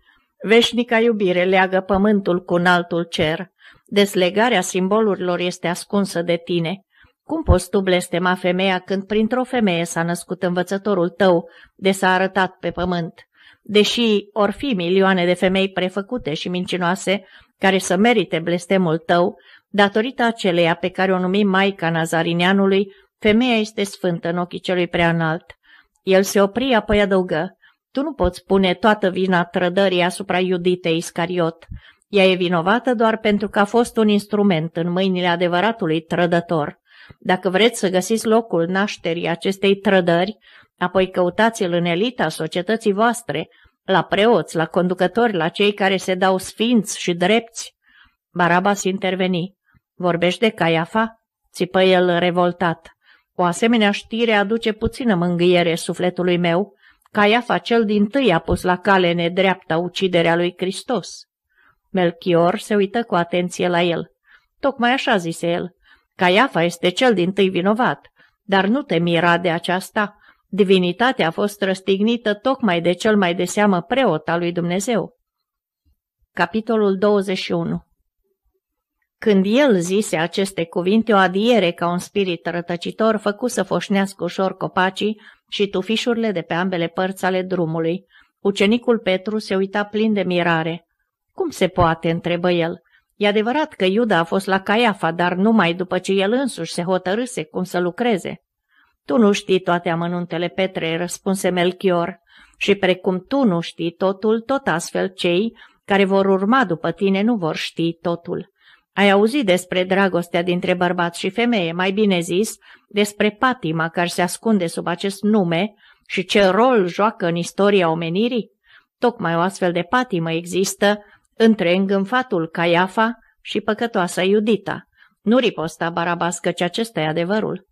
Veșnica iubire leagă pământul cu un altul cer. Deslegarea simbolurilor este ascunsă de tine. Cum poți tu blestema femeia când printr-o femeie s-a născut învățătorul tău de s-a arătat pe pământ? Deși or fi milioane de femei prefăcute și mincinoase, care să merite blestemul tău, datorită aceleia pe care o numim Maica Nazarineanului, femeia este sfântă în ochii celui preanalt. El se opri, apoi adăugă, tu nu poți pune toată vina trădării asupra Iuditei Iscariot. Ea e vinovată doar pentru că a fost un instrument în mâinile adevăratului trădător. Dacă vreți să găsiți locul nașterii acestei trădări, apoi căutați-l în elita societății voastre, la preoți, la conducători, la cei care se dau sfinți și drepți. Barabas interveni. Vorbești de Caiafa? Țipă el revoltat. O asemenea știre aduce puțină mângâiere sufletului meu. Caiafa cel din tâi a pus la cale nedreapta uciderea lui Hristos. Melchior se uită cu atenție la el. Tocmai așa zise el. Caiafa este cel din tâi vinovat, dar nu te mira de aceasta. Divinitatea a fost răstignită tocmai de cel mai de seamă preot al lui Dumnezeu. Capitolul 21 Când el zise aceste cuvinte, o adiere ca un spirit rătăcitor făcu să foșnească ușor copacii și tufișurile de pe ambele părți ale drumului. Ucenicul Petru se uita plin de mirare. Cum se poate?" întrebă el. E adevărat că Iuda a fost la Caiafa, dar numai după ce el însuși se hotărâse cum să lucreze. Tu nu știi toate amănuntele Petre, răspunse Melchior, și precum tu nu știi totul, tot astfel cei care vor urma după tine nu vor ști totul. Ai auzit despre dragostea dintre bărbați și femeie, mai bine zis, despre patima care se ascunde sub acest nume și ce rol joacă în istoria omenirii? Tocmai o astfel de patimă există între îngânfatul Caiafa și păcătoasa Iudita. Nu riposta Barabas căci acesta e adevărul.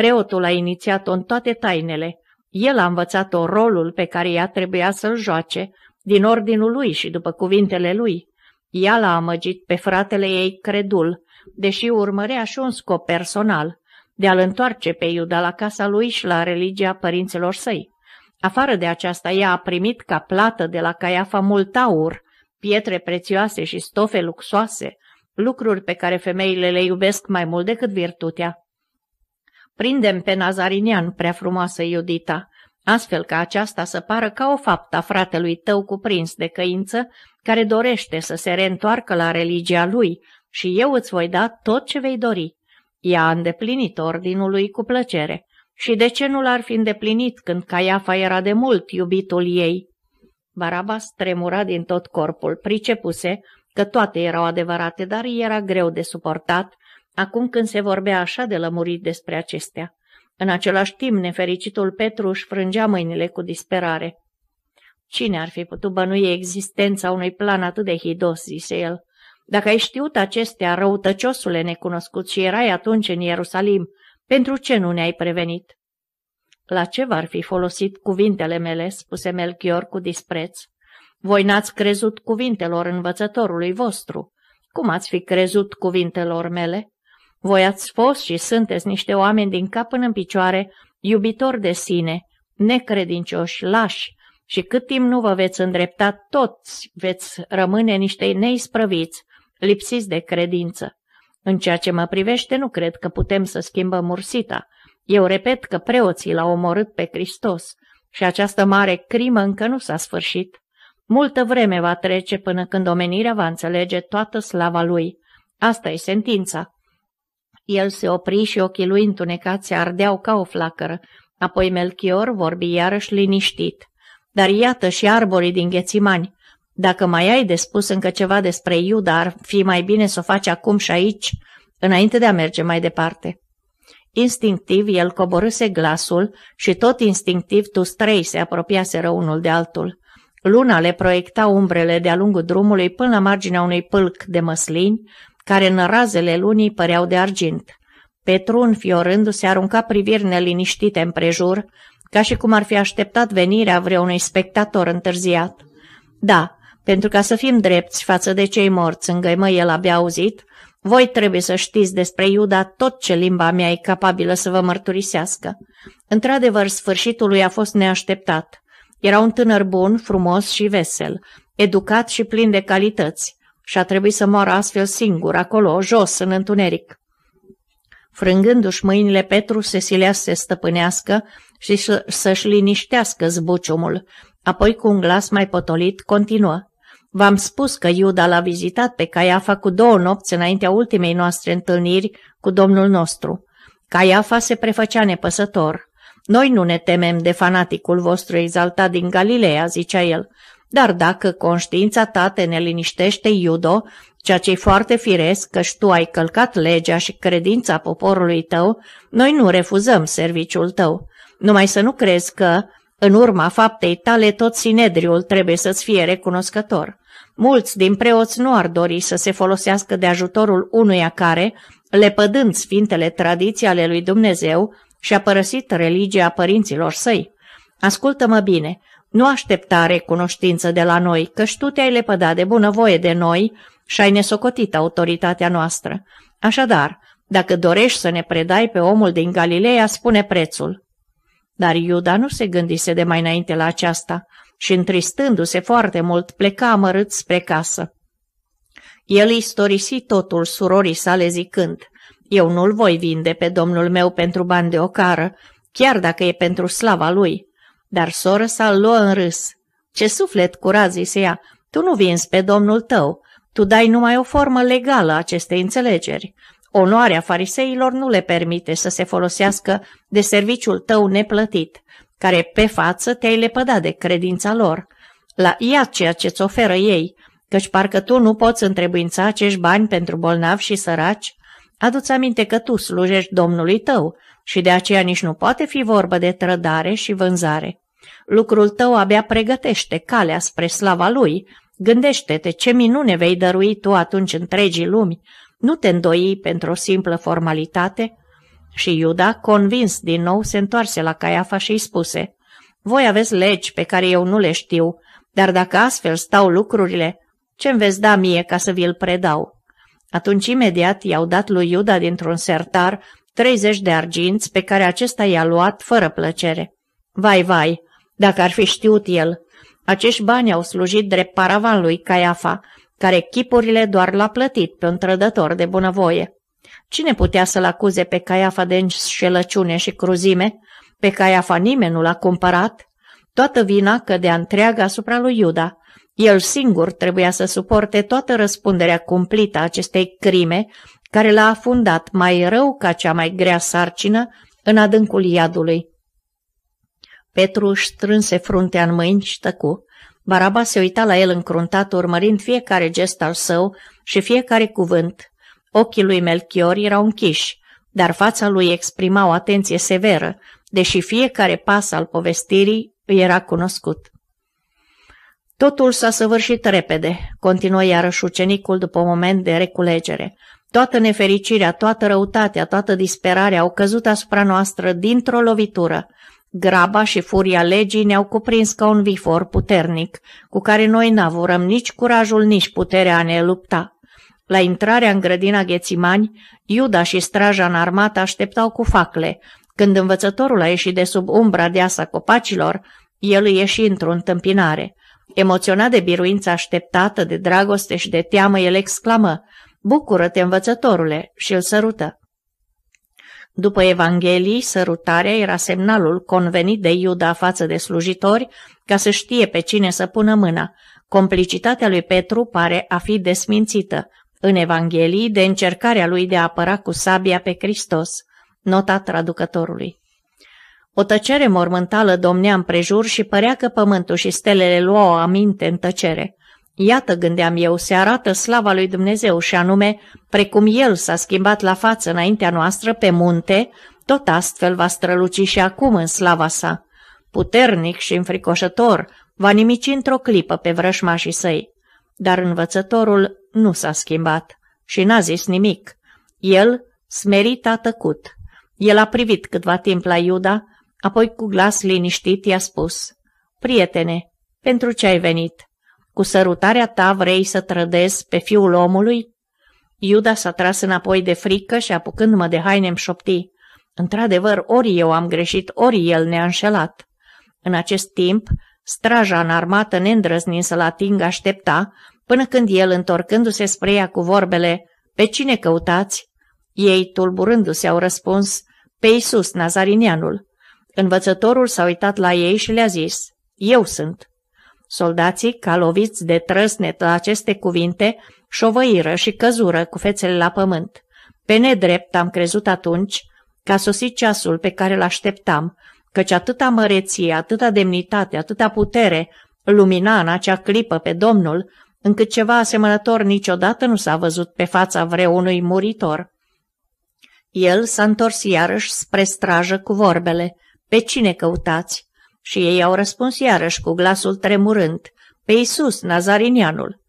Preotul a inițiat-o în toate tainele. El a învățat-o rolul pe care ea trebuia să-l joace, din ordinul lui și după cuvintele lui. Ea l-a amăgit pe fratele ei credul, deși urmărea și un scop personal, de a-l întoarce pe Iuda la casa lui și la religia părinților săi. Afară de aceasta, ea a primit ca plată de la Caiafa mult aur, pietre prețioase și stofe luxoase, lucruri pe care femeile le iubesc mai mult decât virtutea. Prindem pe Nazarinian, prea frumoasă Iudita, astfel ca aceasta să pară ca o a fratelui tău cuprins de căință, care dorește să se reîntoarcă la religia lui și eu îți voi da tot ce vei dori. Ea a îndeplinit ordinul lui cu plăcere. Și de ce nu l-ar fi îndeplinit când Caiafa era de mult iubitul ei? Barabas tremura din tot corpul, pricepuse că toate erau adevărate, dar era greu de suportat acum când se vorbea așa de lămurit despre acestea. În același timp, nefericitul Petru își frângea mâinile cu disperare. Cine ar fi putut bănui existența unui plan atât de hidos, zise el. Dacă ai știut acestea, răutăciosule necunoscut, și erai atunci în Ierusalim, pentru ce nu ne-ai prevenit? La ce v-ar fi folosit cuvintele mele, spuse Melchior cu dispreț. Voi n-ați crezut cuvintelor învățătorului vostru. Cum ați fi crezut cuvintelor mele? Voi ați fost și sunteți niște oameni din cap până în picioare, iubitori de sine, necredincioși, lași, și cât timp nu vă veți îndrepta, toți veți rămâne niște neisprăviți, lipsiți de credință. În ceea ce mă privește, nu cred că putem să schimbăm mursita. Eu repet că preoții l-au omorât pe Hristos și această mare crimă încă nu s-a sfârșit. Multă vreme va trece până când omenirea va înțelege toată slava lui. Asta e sentința. El se opri și ochii lui întunecați ardeau ca o flacără. Apoi Melchior vorbi iarăși liniștit. Dar iată și arborii din ghețimani. Dacă mai ai de spus încă ceva despre Iuda, ar fi mai bine să o faci acum și aici, înainte de a merge mai departe. Instinctiv el coborâse glasul și tot instinctiv tu trei se apropiaseră unul de altul. Luna le proiecta umbrele de-a lungul drumului până la marginea unui pâlc de măslini, care în razele lunii păreau de argint. Petru, înfiorându-se, arunca priviri neliniștite împrejur, ca și cum ar fi așteptat venirea vreunui spectator întârziat. Da, pentru ca să fim drepți față de cei morți, îngăimă el abia auzit, voi trebuie să știți despre Iuda tot ce limba mea e capabilă să vă mărturisească. Într-adevăr, sfârșitul lui a fost neașteptat. Era un tânăr bun, frumos și vesel, educat și plin de calități și a trebuit să moară astfel singur, acolo, jos, în întuneric. Frângându-și mâinile, Petru se silea să se stăpânească și să-și liniștească zbuciumul. Apoi, cu un glas mai potolit, continuă. V-am spus că Iuda l-a vizitat pe Caiafa cu două nopți înaintea ultimei noastre întâlniri cu Domnul nostru. Caiafa se prefăcea nepăsător. Noi nu ne temem de fanaticul vostru exaltat din Galileea, zicea el, dar dacă conștiința ta te neliniștește, Iudo, ceea ce-i foarte firesc, căci tu ai călcat legea și credința poporului tău, noi nu refuzăm serviciul tău. Numai să nu crezi că, în urma faptei tale, tot sinedriul trebuie să-ți fie recunoscător. Mulți din preoți nu ar dori să se folosească de ajutorul unuia care, lepădând sfintele tradiții ale lui Dumnezeu, și-a părăsit religia părinților săi. Ascultă-mă bine, nu aștepta recunoștință de la noi, căci tu te-ai lepădat de bunăvoie de noi și ai nesocotit autoritatea noastră. Așadar, dacă dorești să ne predai pe omul din Galileea, spune prețul. Dar Iuda nu se gândise de mai înainte la aceasta și, întristându-se foarte mult, pleca amărât spre casă. El istorisi totul surorii sale zicând, Eu nu-l voi vinde pe domnul meu pentru bani de ocară, chiar dacă e pentru slava lui. Dar soră sa luă în râs. Ce suflet curat, zise ea, tu nu vinzi pe domnul tău, tu dai numai o formă legală acestei înțelegeri. Onoarea fariseilor nu le permite să se folosească de serviciul tău neplătit, care pe față te-ai lepădat de credința lor. La ea ceea ce-ți oferă ei, căci parcă tu nu poți întrebuința acești bani pentru bolnavi și săraci, adu-ți aminte că tu slujești Domnului tău și de aceea nici nu poate fi vorbă de trădare și vânzare. Lucrul tău abia pregătește calea spre slava lui. Gândește-te ce minune vei dărui tu atunci întregii lumi. Nu te îndoi pentru o simplă formalitate? Și Iuda, convins din nou, se întoarse la Caiafa și îi spuse, Voi aveți legi pe care eu nu le știu, dar dacă astfel stau lucrurile, ce-mi veți da mie ca să vi-l predau? Atunci imediat i-au dat lui Iuda dintr-un sertar 30 de arginți pe care acesta i-a luat fără plăcere. Vai, vai, dacă ar fi știut el, acești bani au slujit drept paravan lui Caiafa, care chipurile doar l-a plătit pe un trădător de bunăvoie. Cine putea să-l acuze pe Caiafa de înșelăciune și cruzime? Pe Caiafa nimeni nu l-a cumpărat. Toată vina cădea întreaga asupra lui Iuda. El singur trebuia să suporte toată răspunderea cumplită a acestei crime care l-a afundat mai rău ca cea mai grea sarcină în adâncul iadului. Petru își strânse fruntea în mâini și tăcu. Baraba se uita la el încruntat, urmărind fiecare gest al său și fiecare cuvânt. Ochii lui Melchior erau închiși, dar fața lui exprima o atenție severă, deși fiecare pas al povestirii îi era cunoscut. Totul s-a săvârșit repede, continuă iarăși ucenicul după un moment de reculegere. Toată nefericirea, toată răutatea, toată disperarea au căzut asupra noastră dintr-o lovitură. Graba și furia legii ne-au cuprins ca un vifor puternic, cu care noi n-avurăm nici curajul, nici puterea a ne lupta. La intrarea în grădina Ghețimani, Iuda și straja în armată așteptau cu facle. Când învățătorul a ieșit de sub umbra deasa copacilor, el îi ieși într-o întâmpinare. Emoționat de biruința așteptată, de dragoste și de teamă, el exclamă, Bucură-te, învățătorule!" și îl sărută. După Evanghelii, sărutarea era semnalul convenit de Iuda față de slujitori ca să știe pe cine să pună mâna. Complicitatea lui Petru pare a fi desmințită în Evanghelii de încercarea lui de a apăra cu sabia pe Hristos, nota traducătorului. O tăcere mormântală domnea împrejur și părea că pământul și stelele luau aminte în tăcere. Iată, gândeam eu, se arată slava lui Dumnezeu și anume, precum El s-a schimbat la față înaintea noastră pe munte, tot astfel va străluci și acum în slava sa. Puternic și înfricoșător, va nimici într-o clipă pe vrășmașii săi. Dar învățătorul nu s-a schimbat și n-a zis nimic. El, smerit, a tăcut. El a privit câtva timp la Iuda, apoi cu glas liniștit i-a spus, Prietene, pentru ce ai venit?" Cu sărutarea ta vrei să trădezi pe fiul omului? Iuda s-a tras înapoi de frică și apucându-mă de haine îmi șopti. Într-adevăr, ori eu am greșit, ori el ne-a înșelat. În acest timp, straja armată neîndrăznind să-l atingă aștepta, până când el, întorcându-se spre ea cu vorbele, pe cine căutați? Ei, tulburându-se, au răspuns, pe Iisus, Nazarinianul. Învățătorul s-a uitat la ei și le-a zis, eu sunt. Soldații, ca loviți de trăsnet la aceste cuvinte, șovăiră și căzură cu fețele la pământ. Pe nedrept am crezut atunci că a sosit ceasul pe care îl așteptam, căci atâta măreție, atâta demnitate, atâta putere lumina în acea clipă pe Domnul, încât ceva asemănător niciodată nu s-a văzut pe fața vreunui muritor. El s-a întors iarăși spre strajă cu vorbele. Pe cine căutați? Și ei au răspuns iarăși cu glasul tremurând, pe Iisus, Nazarinianul.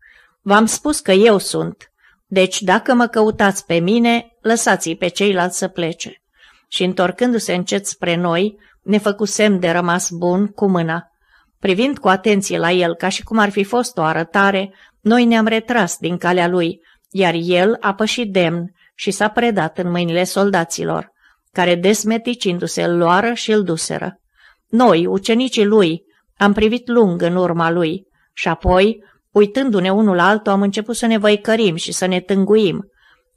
V-am spus că eu sunt, deci dacă mă căutați pe mine, lăsați-i pe ceilalți să plece. Și întorcându-se încet spre noi, ne făcu semn de rămas bun cu mâna. Privind cu atenție la el ca și cum ar fi fost o arătare, noi ne-am retras din calea lui, iar el a pășit demn și s-a predat în mâinile soldaților, care desmeticindu-se îl luară și îl duseră. Noi, ucenicii lui, am privit lung în urma lui și apoi, uitându-ne unul la altul, am început să ne văicărim și să ne tânguim.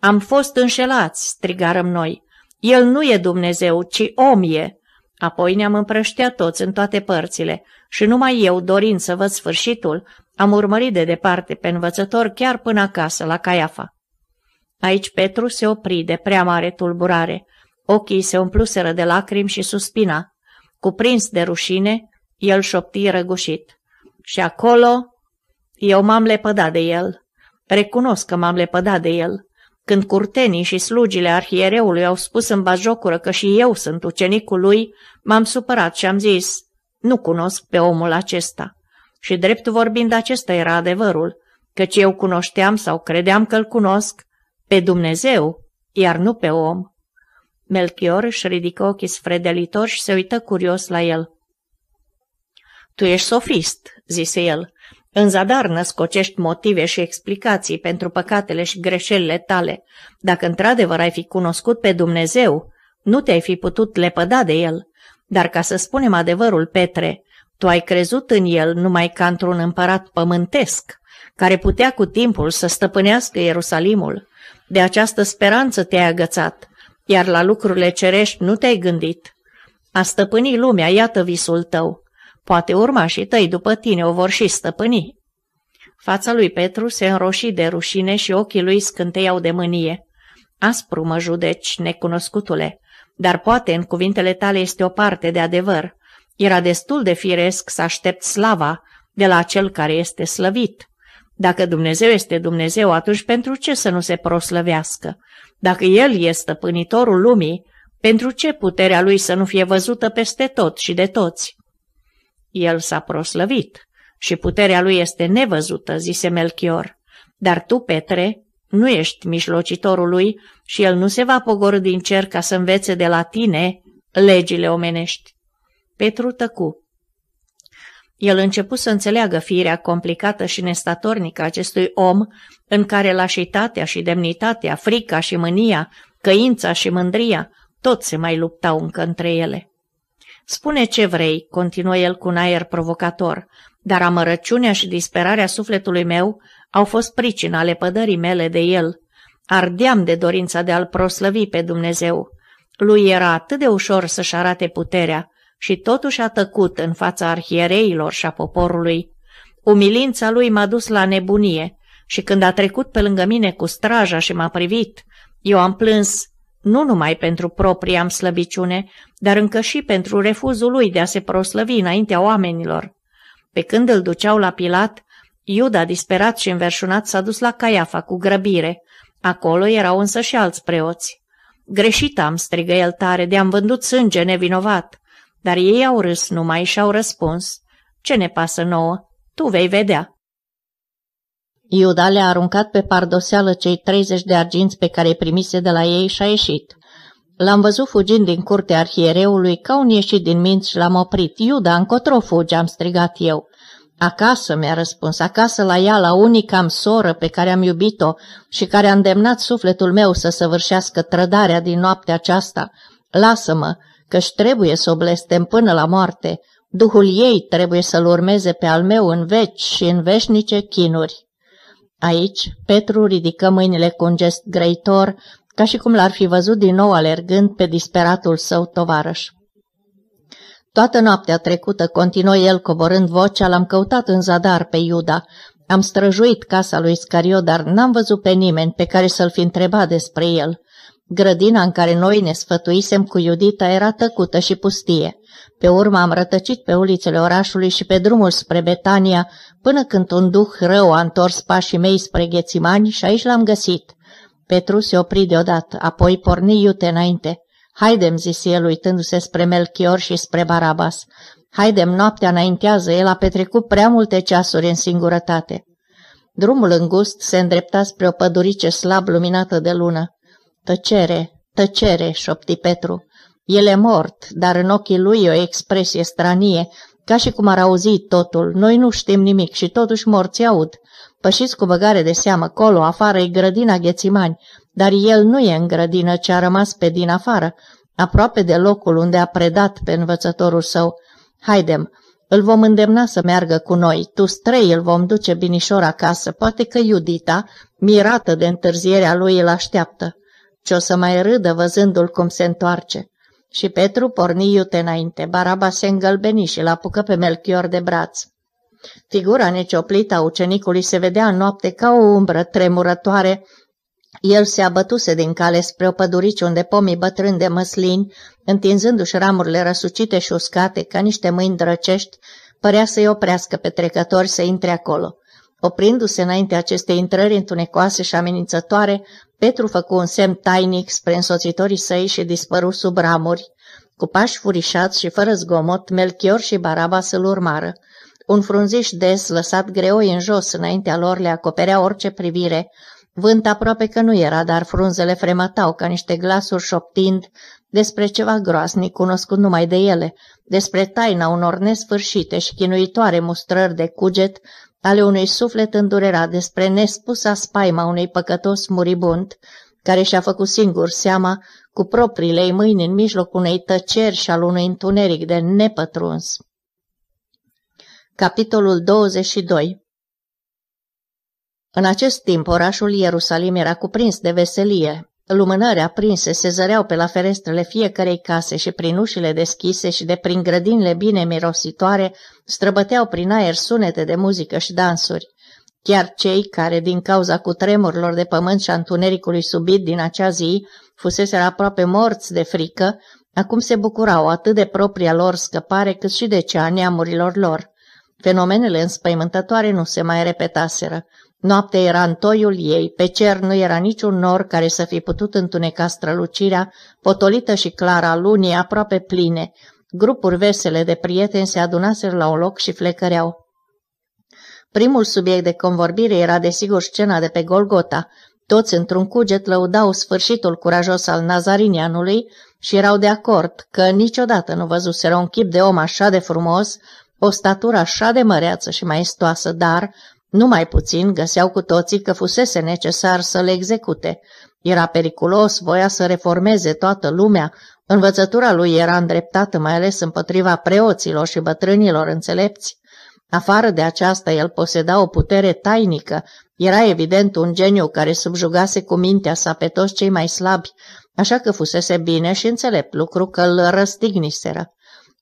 Am fost înșelați, strigarăm noi. El nu e Dumnezeu, ci om e. Apoi ne-am împrăștiat toți în toate părțile și numai eu, dorind să văd sfârșitul, am urmărit de departe pe învățător chiar până acasă, la Caiafa. Aici Petru se opri de prea mare tulburare. Ochii se umpluseră de lacrimi și suspina. Cuprins de rușine, el șopti răgușit. Și acolo eu m-am lepădat de el. Recunosc că m-am lepădat de el. Când curtenii și slugile arhiereului au spus în bajocură că și eu sunt ucenicul lui, m-am supărat și am zis, nu cunosc pe omul acesta. Și drept vorbind acesta era adevărul, căci eu cunoșteam sau credeam că-l cunosc pe Dumnezeu, iar nu pe om. Melchior își ridică ochii sfredelitor și se uită curios la el. Tu ești sofist," zise el. În zadar născocești motive și explicații pentru păcatele și greșelile tale. Dacă într-adevăr ai fi cunoscut pe Dumnezeu, nu te-ai fi putut lepăda de el. Dar ca să spunem adevărul, Petre, tu ai crezut în el numai ca într-un împărat pământesc, care putea cu timpul să stăpânească Ierusalimul. De această speranță te-ai agățat iar la lucrurile cerești nu te-ai gândit. A stăpâni lumea, iată visul tău. Poate urma și tăi după tine o vor și stăpâni. Fața lui Petru se înroși de rușine și ochii lui scânteiau de mânie. Aspru mă judeci, necunoscutule, dar poate în cuvintele tale este o parte de adevăr. Era destul de firesc să aștept slava de la cel care este slăvit. Dacă Dumnezeu este Dumnezeu, atunci pentru ce să nu se proslăvească? Dacă El e stăpânitorul lumii, pentru ce puterea Lui să nu fie văzută peste tot și de toți? El s-a proslăvit și puterea Lui este nevăzută, zise Melchior. Dar tu, Petre, nu ești mijlocitorul Lui și El nu se va pogorâ din cer ca să învețe de la tine legile omenești. Petru tăcu. El începu să înțeleagă firea complicată și nestatornică a acestui om, în care lașitatea și demnitatea, frica și mânia, căința și mândria, tot se mai luptau încă între ele. Spune ce vrei, continuă el cu un aer provocator, dar amărăciunea și disperarea sufletului meu au fost pricina lepădării mele de el. Ardeam de dorința de a-L proslăvi pe Dumnezeu. Lui era atât de ușor să-și arate puterea, și totuși a tăcut în fața arhiereilor și a poporului. Umilința lui m-a dus la nebunie și când a trecut pe lângă mine cu straja și m-a privit, eu am plâns nu numai pentru propria am slăbiciune, dar încă și pentru refuzul lui de a se proslăvi înaintea oamenilor. Pe când îl duceau la Pilat, Iuda, disperat și înverșunat, s-a dus la Caiafa cu grăbire. Acolo erau însă și alți preoți. Greșit am, strigă el tare, de-am vândut sânge nevinovat. Dar ei au râs numai și au răspuns, ce ne pasă nouă, tu vei vedea. Iuda le-a aruncat pe pardoseală cei 30 de arginți pe care îi primise de la ei și a ieșit. L-am văzut fugind din curtea arhiereului ca un ieșit din minți și l-am oprit. Iuda, încotro fugi, am strigat eu. Acasă, mi-a răspuns, acasă la ea, la unica am soră pe care am iubit-o și care a îndemnat sufletul meu să săvârșească trădarea din noaptea aceasta. Lasă-mă, căci trebuie să o blestem până la moarte, Duhul ei trebuie să-l urmeze pe al meu în veci și în veșnice chinuri. Aici, Petru ridică mâinile cu un gest greitor, ca și cum l-ar fi văzut din nou alergând pe disperatul său tovarăș. Toată noaptea trecută, continuă el coborând vocea, l-am căutat în zadar pe Iuda. Am străjuit casa lui Scario, dar n-am văzut pe nimeni pe care să-l fi întrebat despre el. Grădina în care noi ne sfătuisem cu Iudita era tăcută și pustie. Pe urmă am rătăcit pe ulițele orașului și pe drumul spre Betania, până când un duh rău a întors pașii mei spre Ghețimani și aici l-am găsit. Petru se opri deodată, apoi porni iute înainte. Haidem, zise el uitându-se spre Melchior și spre Barabas. Haidem, noaptea înaintează, el a petrecut prea multe ceasuri în singurătate. Drumul îngust se îndrepta spre o pădurice slab luminată de lună. Tăcere, tăcere, șopti Petru. El e mort, dar în ochii lui o expresie stranie, ca și cum ar auzi totul. Noi nu știm nimic și totuși morții aud. Pășiți cu băgare de seamă, colo, afară e grădina Ghețimani, dar el nu e în grădină, ci a rămas pe din afară, aproape de locul unde a predat pe învățătorul său. Haidem, îl vom îndemna să meargă cu noi, tu trei îl vom duce binișor acasă, poate că Iudita, mirată de întârzierea lui, îl așteaptă ce o să mai râdă văzându-l cum se întoarce. Și Petru porni iute înainte, Baraba se îngălbeni și l pucă pe Melchior de braț. Figura necioplită a ucenicului se vedea în noapte ca o umbră tremurătoare. El se abătuse din cale spre o pădurici unde pomii bătrâni de măslini, întinzându-și ramurile răsucite și uscate ca niște mâini drăcești, părea să-i oprească pe trecători să intre acolo. Oprindu-se înainte acestei intrări întunecoase și amenințătoare, Petru făcu un semn tainic spre însoțitorii săi și dispăru sub ramuri. Cu pași furișați și fără zgomot, Melchior și Baraba să-l urmară. Un frunziș des, lăsat greoi în jos înaintea lor, le acoperea orice privire. Vânt aproape că nu era, dar frunzele fremătau ca niște glasuri șoptind despre ceva groasnic cunoscut numai de ele, despre taina unor nesfârșite și chinuitoare mustrări de cuget ale unui suflet îndurerat despre nespusa spaima unui păcătos muribund, care și-a făcut singur seama cu propriile ei mâini în mijlocul unei tăceri și al unui întuneric de nepătruns. Capitolul 22 În acest timp orașul Ierusalim era cuprins de veselie, Lumânări aprinse se zăreau pe la ferestrele fiecarei case și prin ușile deschise și de prin grădinile bine mirositoare străbăteau prin aer sunete de muzică și dansuri. Chiar cei care, din cauza cutremurilor de pământ și a întunericului subit din acea zi, fusese aproape morți de frică, acum se bucurau atât de propria lor scăpare cât și de cea a neamurilor lor. Fenomenele înspăimântătoare nu se mai repetaseră. Noaptea era întoiul ei, pe cer nu era niciun nor care să fi putut întuneca strălucirea, potolită și clara a lunii aproape pline. Grupuri vesele de prieteni se adunaseră la un loc și flecăreau. Primul subiect de convorbire era desigur scena de pe Golgota. Toți într-un cuget lăudau sfârșitul curajos al nazarinianului și erau de acord că niciodată nu văzuseră un chip de om așa de frumos, o statură așa de măreață și maestoasă, dar numai puțin găseau cu toții că fusese necesar să le execute. Era periculos, voia să reformeze toată lumea, învățătura lui era îndreptată mai ales împotriva preoților și bătrânilor înțelepți. Afară de aceasta, el poseda o putere tainică, era evident un geniu care subjugase cu mintea sa pe toți cei mai slabi, așa că fusese bine și înțelept lucru că îl răstigniseră.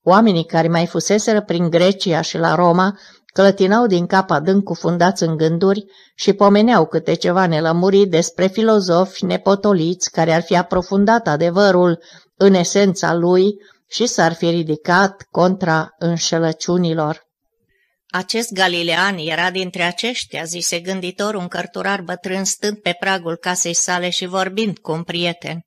Oamenii care mai fuseseră prin Grecia și la Roma clătinau din cap adânc cufundați în gânduri și pomeneau câte ceva nelămurii despre filozofi nepotoliți care ar fi aprofundat adevărul în esența lui și s-ar fi ridicat contra înșelăciunilor. Acest galilean era dintre aceștia, zise gânditor un cărturar bătrân stând pe pragul casei sale și vorbind cu un prieten.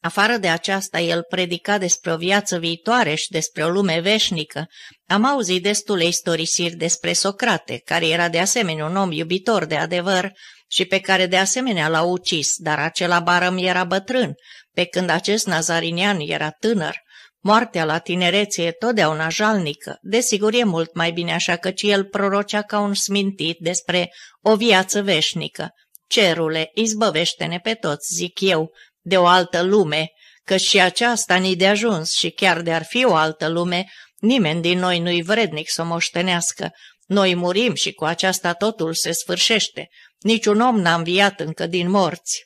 Afară de aceasta, el predica despre o viață viitoare și despre o lume veșnică, am auzit destule istorisiri despre Socrate, care era de asemenea un om iubitor de adevăr și pe care de asemenea l-a ucis, dar acela barăm era bătrân, pe când acest nazarinian era tânăr. Moartea la tinerețe e totdeauna jalnică, desigur e mult mai bine așa și el prorocea ca un smintit despre o viață veșnică. Cerule, izbăvește-ne pe toți, zic eu, de o altă lume, că și aceasta ni de ajuns și chiar de-ar fi o altă lume, Nimeni din noi nu-i vrednic să moștenească. Noi murim și cu aceasta totul se sfârșește. Niciun om n-a înviat încă din morți.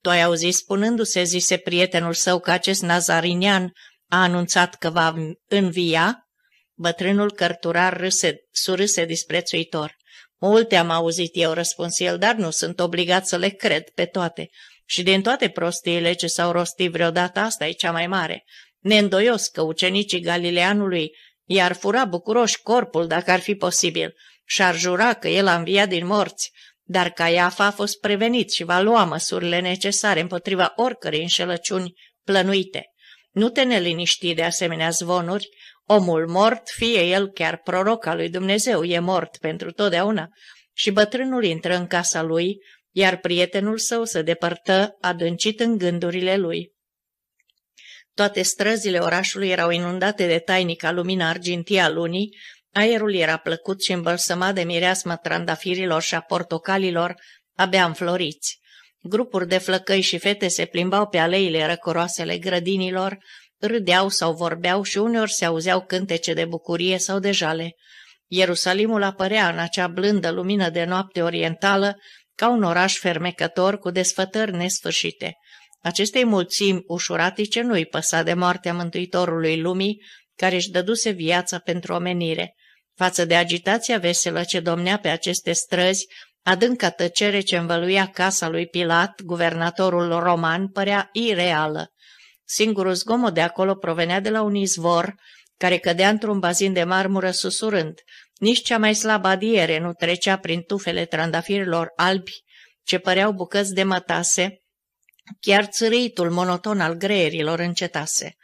Tu ai auzit spunându-se, zise prietenul său, că acest nazarinian a anunțat că va învia? Bătrânul cărturar râse, surâse disprețuitor. Multe am auzit eu, răspuns el, dar nu sunt obligat să le cred pe toate. Și din toate prostiile ce s-au rostit vreodată, asta e cea mai mare neîndoios că ucenicii Galileanului i-ar fura bucuroși corpul dacă ar fi posibil și ar jura că el a înviat din morți, dar Caiafa a fost prevenit și va lua măsurile necesare împotriva oricărei înșelăciuni plănuite. Nu te neliniști de asemenea zvonuri, omul mort, fie el chiar proroc al lui Dumnezeu, e mort pentru totdeauna și bătrânul intră în casa lui, iar prietenul său se depărtă adâncit în gândurile lui. Toate străzile orașului erau inundate de tainica lumina argintie a lunii, aerul era plăcut și îmbălsămat de mireasmă trandafirilor și a portocalilor, abia înfloriți. Grupuri de flăcăi și fete se plimbau pe aleile răcoroasele grădinilor, râdeau sau vorbeau și uneori se auzeau cântece de bucurie sau de jale. Ierusalimul apărea în acea blândă lumină de noapte orientală ca un oraș fermecător cu desfătări nesfârșite – Acestei mulțimi ușuratice nu-i păsa de moartea Mântuitorului Lumii, care își dăduse viața pentru omenire. Față de agitația veselă ce domnea pe aceste străzi, adânca tăcere ce învăluia casa lui Pilat, guvernatorul roman, părea ireală. Singurul zgomot de acolo provenea de la un izvor, care cădea într-un bazin de marmură susurând. Nici cea mai slabă adiere nu trecea prin tufele trandafirilor albi, ce păreau bucăți de mătase, Chiar țâritul monoton al greierilor încetase.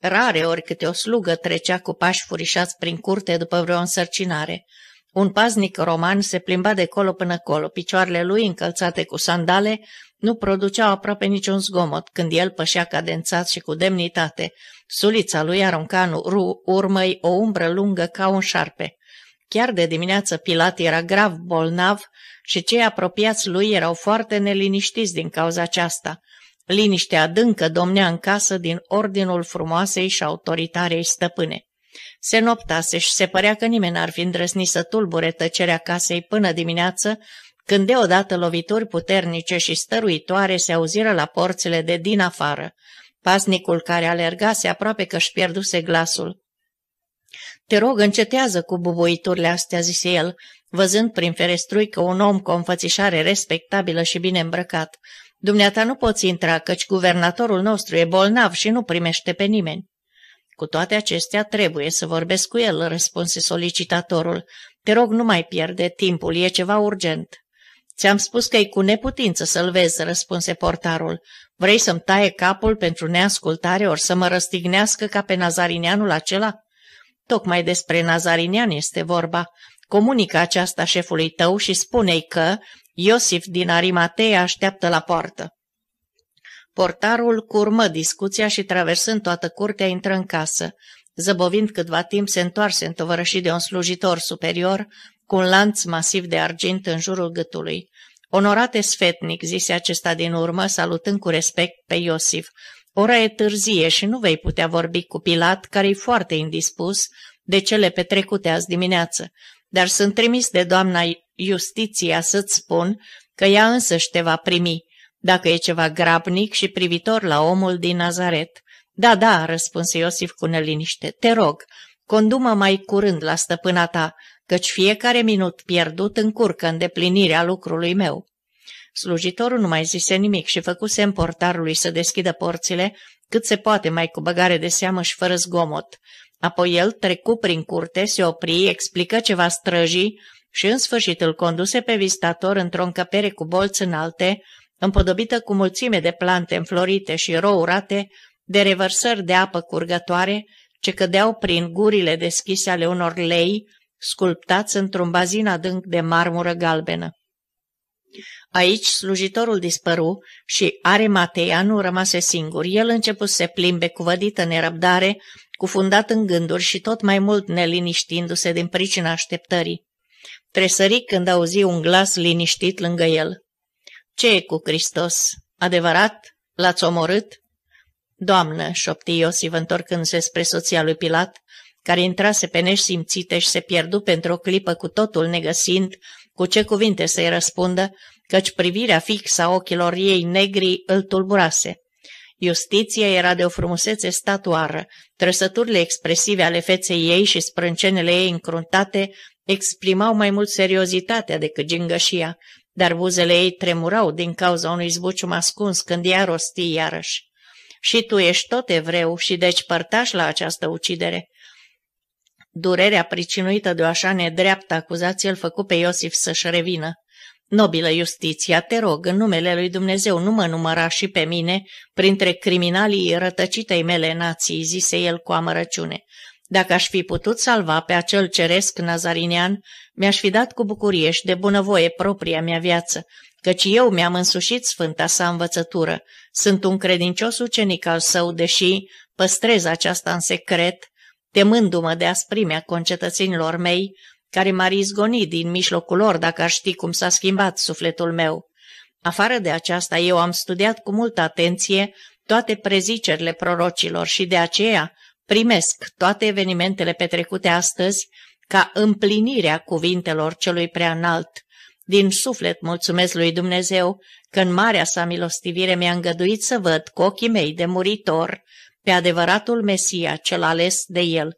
Rare ori câte o slugă trecea cu pași furișați prin curte după vreo însărcinare. Un paznic roman se plimba de colo până colo, picioarele lui, încălțate cu sandale, nu produceau aproape niciun zgomot când el pășea cadențat și cu demnitate. Sulița lui arunca în urmăi o umbră lungă ca un șarpe. Chiar de dimineață Pilat era grav bolnav și cei apropiați lui erau foarte neliniștiți din cauza aceasta. Liniștea adâncă domnea în casă din ordinul frumoasei și autoritarei stăpâne. Se noptase și se părea că nimeni n-ar fi îndrăznit să tulbure tăcerea casei până dimineață, când deodată lovituri puternice și stăruitoare se auziră la porțile de din afară. Pasnicul care alergase aproape că își pierduse glasul. Te rog, încetează cu bubuiturile astea," zise el, văzând prin ferestruică un om cu o înfățișare respectabilă și bine îmbrăcat. Dumneata nu poți intra, căci guvernatorul nostru e bolnav și nu primește pe nimeni." Cu toate acestea trebuie să vorbesc cu el," răspunse solicitatorul. Te rog, nu mai pierde timpul, e ceva urgent." Ți-am spus că e cu neputință să-l vezi," răspunse portarul. Vrei să-mi taie capul pentru neascultare ori să mă răstignească ca pe nazarineanul acela?" Tocmai despre Nazarinian este vorba. Comunică aceasta șefului tău și spune-i că Iosif din Arimatea așteaptă la poartă. Portarul curmă discuția și traversând toată curtea intră în casă. Zăbovind câtva timp, se întoarse întovărășit de un slujitor superior cu un lanț masiv de argint în jurul gâtului. Onorate sfetnic, zise acesta din urmă, salutând cu respect pe Iosif, Ora e târzie și nu vei putea vorbi cu Pilat, care e foarte indispus de cele petrecute azi dimineață, dar sunt trimis de doamna Justiția să-ți spun că ea însăși te va primi, dacă e ceva grabnic și privitor la omul din Nazaret. Da, da, răspunse Iosif cu neliniște, te rog, condumă mai curând la stăpâna ta, căci fiecare minut pierdut încurcă îndeplinirea lucrului meu. Slujitorul nu mai zise nimic și făcuse portarului să deschidă porțile cât se poate mai cu băgare de seamă și fără zgomot. Apoi el trecu prin curte, se opri, explică ceva străjii și în sfârșit îl conduse pe vizitator într-o încăpere cu bolți înalte, împodobită cu mulțime de plante înflorite și rourate, de revărsări de apă curgătoare ce cădeau prin gurile deschise ale unor lei, sculptați într-un bazin adânc de marmură galbenă. Aici slujitorul dispăru și Are Mateianu rămase singur. El început să se plimbe cu vădită nerăbdare, cufundat în gânduri și tot mai mult neliniștindu-se din pricina așteptării. Tresări când auzi un glas liniștit lângă el. Ce e cu Hristos? Adevărat? L-ați omorât?" Doamnă," șopti Iosif întorcându-se spre soția lui Pilat, care intrase pe nești simțite și se pierdu pentru o clipă cu totul negăsind cu ce cuvinte să-i răspundă, căci privirea fixă a ochilor ei negri îl tulburase. Justiția era de o frumusețe statuară, trăsăturile expresive ale feței ei și sprâncenele ei încruntate exprimau mai mult seriozitatea decât gingășia, dar buzele ei tremurau din cauza unui zbucium ascuns când ea rosti iarăși. Și tu ești tot evreu și deci părtaș la această ucidere. Durerea pricinuită de o așa nedreaptă acuzație îl făcu pe Iosif să-și revină. Nobilă justiția, te rog, în numele lui Dumnezeu nu mă număra și pe mine printre criminalii rătăcitei mele nații, zise el cu amărăciune. Dacă aș fi putut salva pe acel ceresc nazarinean, mi-aș fi dat cu bucurie și de bunăvoie propria mea viață, căci eu mi-am însușit sfânta sa învățătură. Sunt un credincios ucenic al său, deși păstrez aceasta în secret, temându-mă de asprimea concetățenilor mei, care m-ar izgoni din mijlocul lor dacă ar ști cum s-a schimbat sufletul meu. Afară de aceasta, eu am studiat cu multă atenție toate prezicerile prorocilor și de aceea primesc toate evenimentele petrecute astăzi ca împlinirea cuvintelor celui preanalt. Din suflet mulțumesc lui Dumnezeu că în marea sa milostivire mi-a îngăduit să văd cu ochii mei de muritor pe adevăratul Mesia, cel ales de el.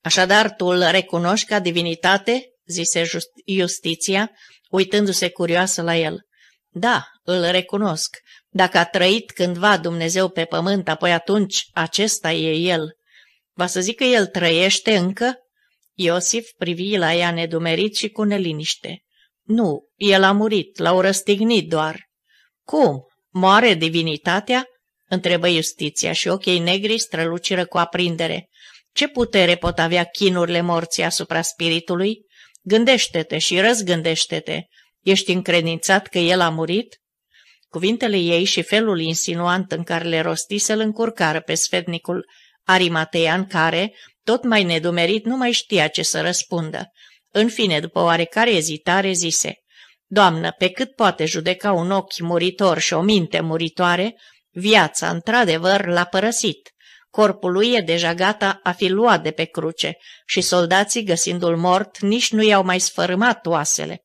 Așadar, tu îl recunoști ca divinitate? zise justiția, uitându-se curioasă la el. Da, îl recunosc. Dacă a trăit cândva Dumnezeu pe pământ, apoi atunci acesta e el. Va să zic că el trăiește încă? Iosif privi la ea nedumerit și cu neliniște. Nu, el a murit, l-au răstignit doar. Cum? Moare divinitatea? întrebă justiția și ochii negri străluciră cu aprindere. Ce putere pot avea chinurile morții asupra spiritului? Gândește-te și răzgândește-te. Ești încredințat că el a murit? Cuvintele ei și felul insinuant în care le rostise îl încurcară pe sfetnicul Arimatean care, tot mai nedumerit, nu mai știa ce să răspundă. În fine, după oarecare ezitare, zise, Doamnă, pe cât poate judeca un ochi muritor și o minte muritoare, Viața, într-adevăr, l-a părăsit. Corpul lui e deja gata a fi luat de pe cruce și soldații, găsindu-l mort, nici nu i-au mai sfărâmat oasele.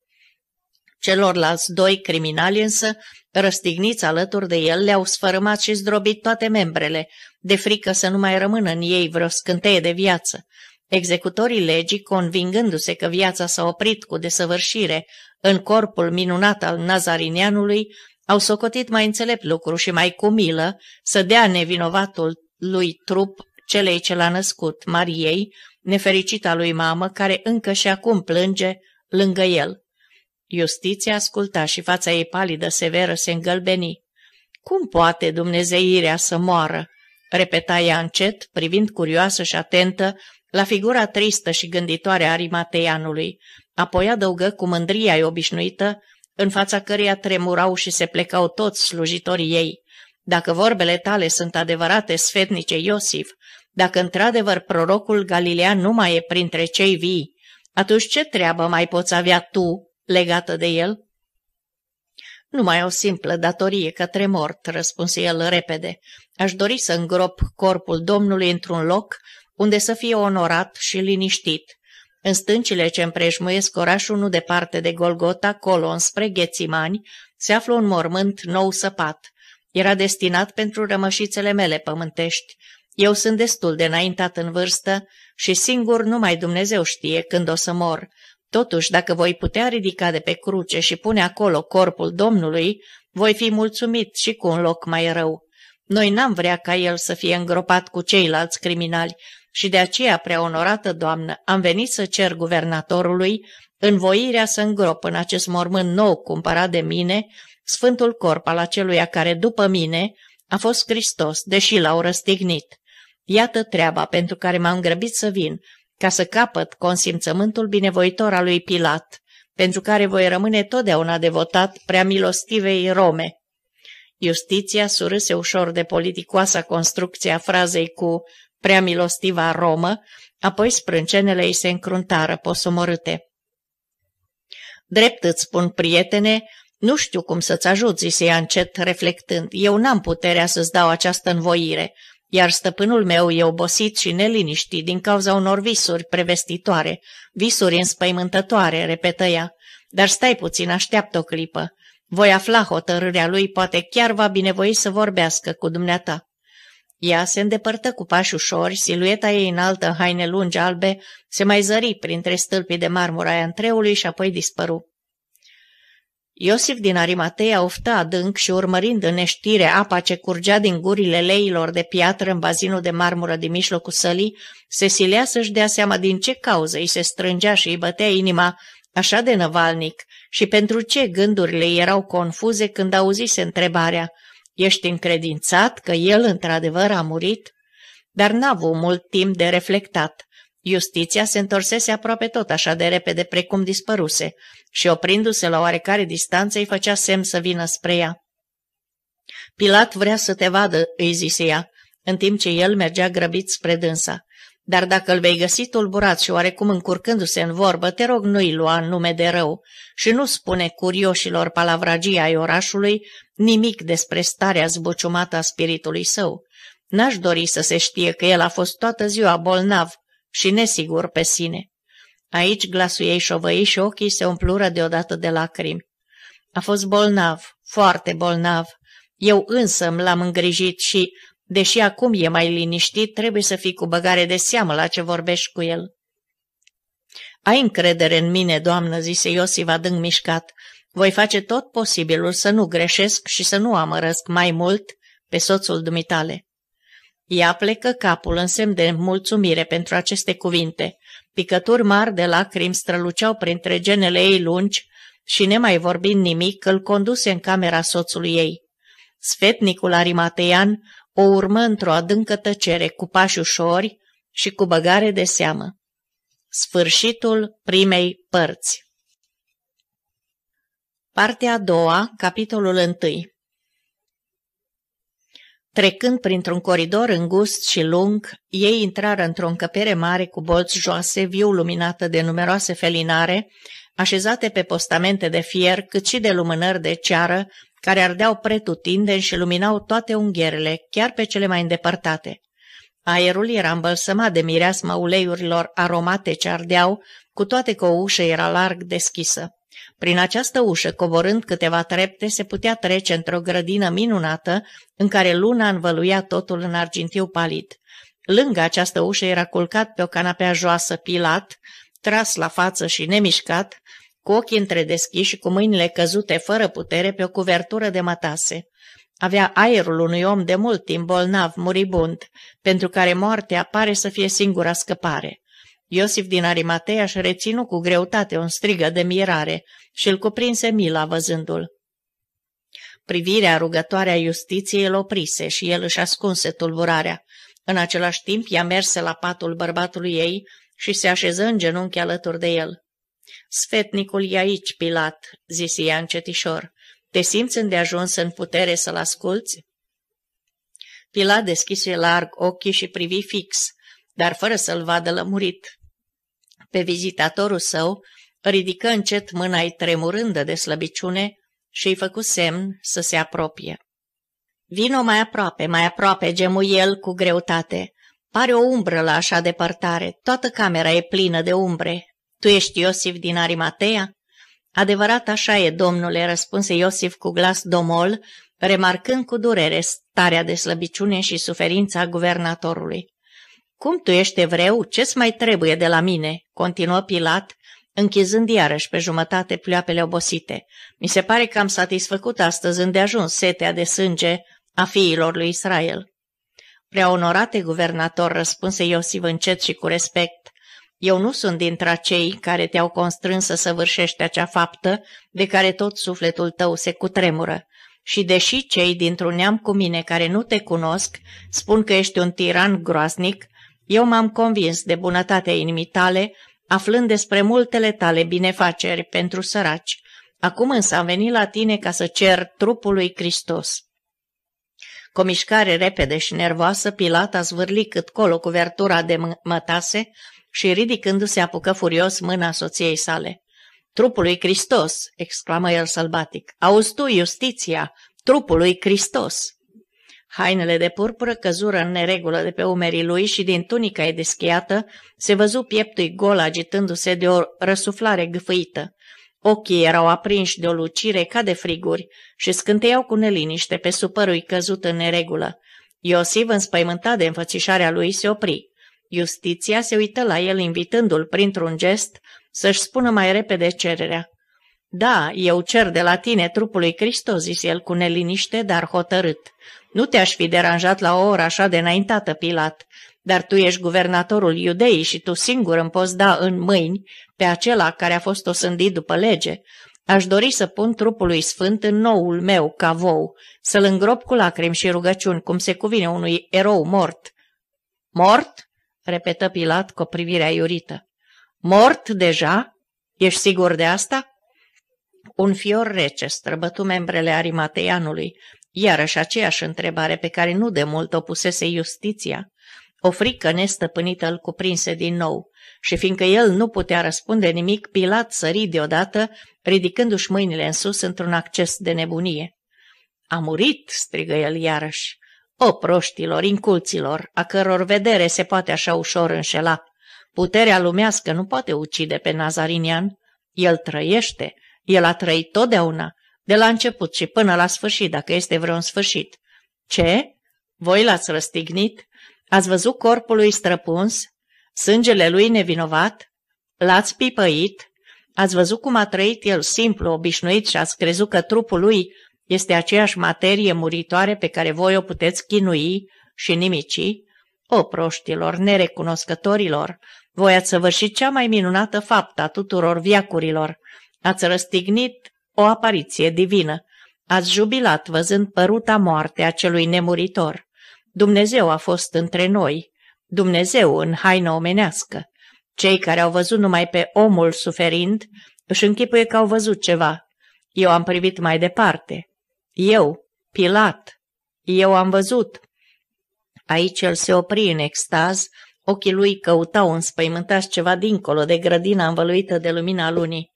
Celorlalți doi criminali însă, răstigniți alături de el, le-au sfărâmat și zdrobit toate membrele, de frică să nu mai rămână în ei vreo scânteie de viață. Executorii legii, convingându-se că viața s-a oprit cu desăvârșire în corpul minunat al nazarinianului, au socotit mai înțelept lucru și mai cu milă să dea nevinovatul lui trup celei ce l-a născut, Mariei, nefericita lui mamă, care încă și acum plânge lângă el. Justiția asculta și fața ei palidă severă se îngălbeni. Cum poate dumnezeirea să moară?" repeta ea încet, privind curioasă și atentă la figura tristă și gânditoare a Arimateianului. Apoi adăugă cu mândria ei obișnuită, în fața căreia tremurau și se plecau toți slujitorii ei. Dacă vorbele tale sunt adevărate, sfetnice Iosif, dacă într-adevăr prorocul Galilean nu mai e printre cei vii, atunci ce treabă mai poți avea tu legată de el? Numai o simplă datorie către mort, răspunse el repede. Aș dori să îngrop corpul Domnului într-un loc unde să fie onorat și liniștit în stâncile ce împrejmuiesc orașul nu departe de Golgota, colo spre Ghețimani, se află un mormânt nou săpat. Era destinat pentru rămășițele mele pământești. Eu sunt destul de înaintat în vârstă și singur numai Dumnezeu știe când o să mor. Totuși, dacă voi putea ridica de pe cruce și pune acolo corpul Domnului, voi fi mulțumit și cu un loc mai rău. Noi n-am vrea ca el să fie îngropat cu ceilalți criminali, și de aceea, preonorată doamnă, am venit să cer guvernatorului învoirea să îngrop în acest mormânt nou cumpărat de mine sfântul corp al aceluia care, după mine, a fost Hristos, deși l-au răstignit. Iată treaba pentru care m-am grăbit să vin, ca să capăt consimțământul binevoitor al lui Pilat, pentru care voi rămâne totdeauna devotat prea milostivei Rome. Justiția surâse ușor de politicoasa construcția frazei cu prea milostiva Romă, apoi sprâncenele ei se încruntară posomorâte. Drept îți spun, prietene, nu știu cum să-ți ajut, zise ea încet, reflectând. Eu n-am puterea să-ți dau această învoire, iar stăpânul meu e obosit și neliniștit din cauza unor visuri prevestitoare, visuri înspăimântătoare, repetă ea. Dar stai puțin, așteaptă o clipă. Voi afla hotărârea lui, poate chiar va binevoi să vorbească cu dumneata. Ea se îndepărtă cu pași ușori, silueta ei înaltă în haine lungi albe se mai zări printre stâlpii de marmură ai antreului și apoi dispăru. Iosif din Arimatea oftă adânc și urmărind în neștire apa ce curgea din gurile leilor de piatră în bazinul de marmură din mijlocul sălii, se silea să-și dea seama din ce cauză îi se strângea și îi bătea inima așa de năvalnic și pentru ce gândurile erau confuze când auzise întrebarea – Ești încredințat că el într-adevăr a murit? Dar n-a avut mult timp de reflectat. Justiția se întorsese aproape tot așa de repede precum dispăruse și, oprindu-se la oarecare distanță, îi făcea semn să vină spre ea. Pilat vrea să te vadă, îi zise ea, în timp ce el mergea grăbit spre dânsa. Dar dacă îl vei găsi tulburat și oarecum încurcându-se în vorbă, te rog nu-i lua nume de rău și nu spune curioșilor palavragii ai orașului nimic despre starea zbuciumată a spiritului său. N-aș dori să se știe că el a fost toată ziua bolnav și nesigur pe sine. Aici glasul ei șovăi și ochii se umplură deodată de lacrimi. A fost bolnav, foarte bolnav. Eu însă l-am îngrijit și, Deși acum e mai liniștit, trebuie să fii cu băgare de seamă la ce vorbești cu el. Ai încredere în mine, doamnă, zise Iosif adânc mișcat. Voi face tot posibilul să nu greșesc și să nu amărăsc mai mult pe soțul dumitale. Ea plecă capul în semn de mulțumire pentru aceste cuvinte. Picături mari de lacrimi străluceau printre genele ei lungi și, nemai vorbind nimic, îl conduse în camera soțului ei. Sfetnicul Arimatean o urmă într-o adâncă tăcere, cu pași ușori și cu băgare de seamă. Sfârșitul primei părți Partea a doua, capitolul întâi Trecând printr-un coridor îngust și lung, ei intrară într-o încăpere mare cu bolți joase, viu luminată de numeroase felinare, așezate pe postamente de fier, cât și de lumânări de ceară, care ardeau pretutindeni și luminau toate ungherele, chiar pe cele mai îndepărtate. Aerul era îmbălsămat de mireasma uleiurilor aromate ce ardeau, cu toate că o ușă era larg deschisă. Prin această ușă, coborând câteva trepte, se putea trece într-o grădină minunată în care luna învăluia totul în argintiu palid. Lângă această ușă era culcat pe o canapea joasă Pilat, tras la față și nemișcat, cu ochii întredeschiși și cu mâinile căzute fără putere pe o cuvertură de matase, Avea aerul unui om de mult timp bolnav, muribund, pentru care moartea pare să fie singura scăpare. Iosif din Arimatea și reținu cu greutate un strigă de mirare și îl cuprinse mila văzându-l. Privirea rugătoare a justiției îl oprise și el își ascunse tulburarea. În același timp, ea merse la patul bărbatului ei și se așeză în genunchi alături de el. Sfetnicul e aici, Pilat," zise ea încetișor. Te simți îndeajuns în putere să-l asculți?" Pilat deschise larg ochii și privi fix, dar fără să-l vadă lămurit. Pe vizitatorul său ridică încet mâna ei tremurândă de slăbiciune și îi făcu semn să se apropie. Vino mai aproape, mai aproape, gemuiel cu greutate. Pare o umbră la așa depărtare, toată camera e plină de umbre, tu ești Iosif din Arimatea? Adevărat așa e, domnule, răspunse Iosif cu glas domol, remarcând cu durere starea de slăbiciune și suferința guvernatorului. Cum tu ești evreu, ce-ți mai trebuie de la mine?" continuă Pilat, închizând iarăși pe jumătate pleoapele obosite. Mi se pare că am satisfăcut astăzi îndeajuns setea de sânge a fiilor lui Israel. Preonorate guvernator, răspunse Iosif încet și cu respect, eu nu sunt dintre cei care te-au constrâns să săvârșești acea faptă de care tot sufletul tău se cutremură. Și deși cei dintr-un neam cu mine care nu te cunosc spun că ești un tiran groaznic, eu m-am convins de bunătatea inimii tale, aflând despre multele tale binefaceri pentru săraci. Acum însă am venit la tine ca să cer trupul lui Hristos. Cu mișcare repede și nervoasă, Pilat a zvârlit cât colo cuvertura de mătase, și ridicându-se apucă furios mâna soției sale. Trupul lui Hristos!" exclamă el sălbatic. Auzi tu, justiția! Trupul lui Hristos!" Hainele de purpură căzură în neregulă de pe umerii lui și din tunica deschiată, se văzu pieptul gol agitându-se de o răsuflare gâfâită. Ochii erau aprinși de o lucire ca de friguri și scânteiau cu neliniște pe supărui căzut în neregulă. Iosif, înspăimântat de înfățișarea lui, se opri. Justiția se uită la el invitându-l printr-un gest să-și spună mai repede cererea. Da, eu cer de la tine trupului Hristos, zis el cu neliniște, dar hotărât. Nu te-aș fi deranjat la o oră așa de înaintată, Pilat, dar tu ești guvernatorul iudeii și tu singur îmi poți da în mâini pe acela care a fost osândit după lege. Aș dori să pun trupul lui sfânt în noul meu cavou, să-l îngrop cu lacrimi și rugăciuni, cum se cuvine unui erou mort. Mort? repetă Pilat cu privire aiurită. Mort deja? Ești sigur de asta? Un fior rece străbătu membrele Arimateianului, iarăși aceeași întrebare pe care nu de mult o pusese justiția. O frică nestăpânită îl cuprinse din nou și fiindcă el nu putea răspunde nimic, Pilat sări deodată, ridicându-și mâinile în sus într-un acces de nebunie. A murit!" strigă el iarăși. O proștilor, inculților, a căror vedere se poate așa ușor înșela, puterea lumească nu poate ucide pe Nazarinian. El trăiește, el a trăit totdeauna, de la început și până la sfârșit, dacă este vreun sfârșit. Ce? Voi l-ați răstignit? Ați văzut corpul lui străpuns? Sângele lui nevinovat? L-ați pipăit? Ați văzut cum a trăit el simplu, obișnuit și ați crezut că trupul lui este aceeași materie muritoare pe care voi o puteți chinui și nimici? O proștilor, nerecunoscătorilor, voi ați săvârșit cea mai minunată faptă a tuturor viacurilor. Ați răstignit o apariție divină. Ați jubilat văzând păruta moarte a celui nemuritor. Dumnezeu a fost între noi, Dumnezeu în haină omenească. Cei care au văzut numai pe omul suferind își închipuie că au văzut ceva. Eu am privit mai departe. Eu, Pilat, eu am văzut. Aici el se opri în extaz, ochii lui căutau înspăimântați ceva dincolo de grădina învăluită de lumina lunii.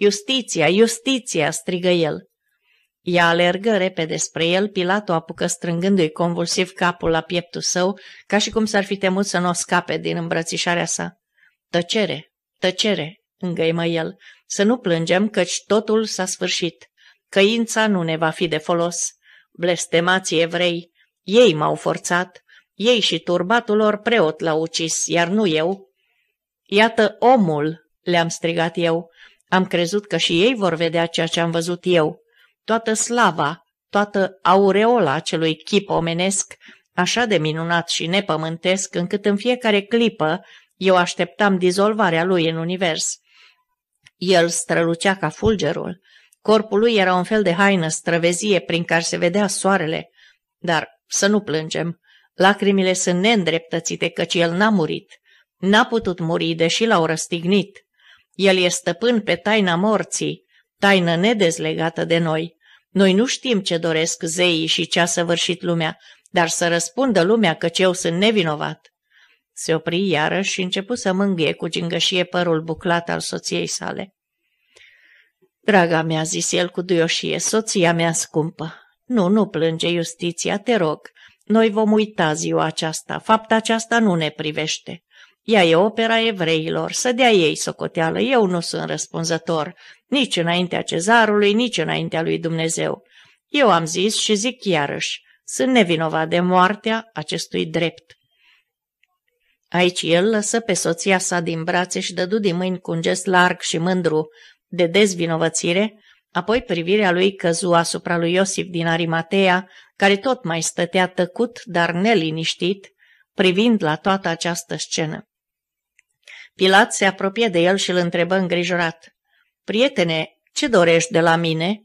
Justiția, justiția!" strigă el. Ea alergă repede spre el, Pilat o apucă strângându-i convulsiv capul la pieptul său, ca și cum s-ar fi temut să nu o scape din îmbrățișarea sa. Tăcere, tăcere, îngăimă el, să nu plângem, căci totul s-a sfârșit. Căința nu ne va fi de folos. Blestemați evrei, ei m-au forțat, ei și turbatul lor preot l-au ucis, iar nu eu. Iată omul, le-am strigat eu. Am crezut că și ei vor vedea ceea ce am văzut eu. Toată slava, toată aureola acelui chip omenesc, așa de minunat și nepământesc, încât în fiecare clipă eu așteptam dizolvarea lui în univers. El strălucea ca fulgerul, Corpul lui era un fel de haină străvezie prin care se vedea soarele, dar să nu plângem. Lacrimile sunt neîndreptățite, căci el n-a murit. N-a putut muri, deși l-au răstignit. El e stăpân pe taina morții, taină nedezlegată de noi. Noi nu știm ce doresc zeii și ce a săvârșit lumea, dar să răspundă lumea căci eu sunt nevinovat. Se opri iarăși și începu să mângâie cu gingășie părul buclat al soției sale. Draga mea, zis el cu duioșie, soția mea scumpă. Nu, nu plânge justiția, te rog. Noi vom uita ziua aceasta, fapta aceasta nu ne privește. Ea e opera evreilor, să dea ei socoteală, eu nu sunt răspunzător, nici înaintea cezarului, nici înaintea lui Dumnezeu. Eu am zis și zic iarăși, sunt nevinovat de moartea acestui drept. Aici el lăsă pe soția sa din brațe și dădu din mâini cu un gest larg și mândru de dezvinovățire, apoi privirea lui căzu asupra lui Iosif din Arimatea, care tot mai stătea tăcut, dar neliniștit, privind la toată această scenă. Pilat se apropie de el și îl întrebă îngrijorat. Prietene, ce dorești de la mine?"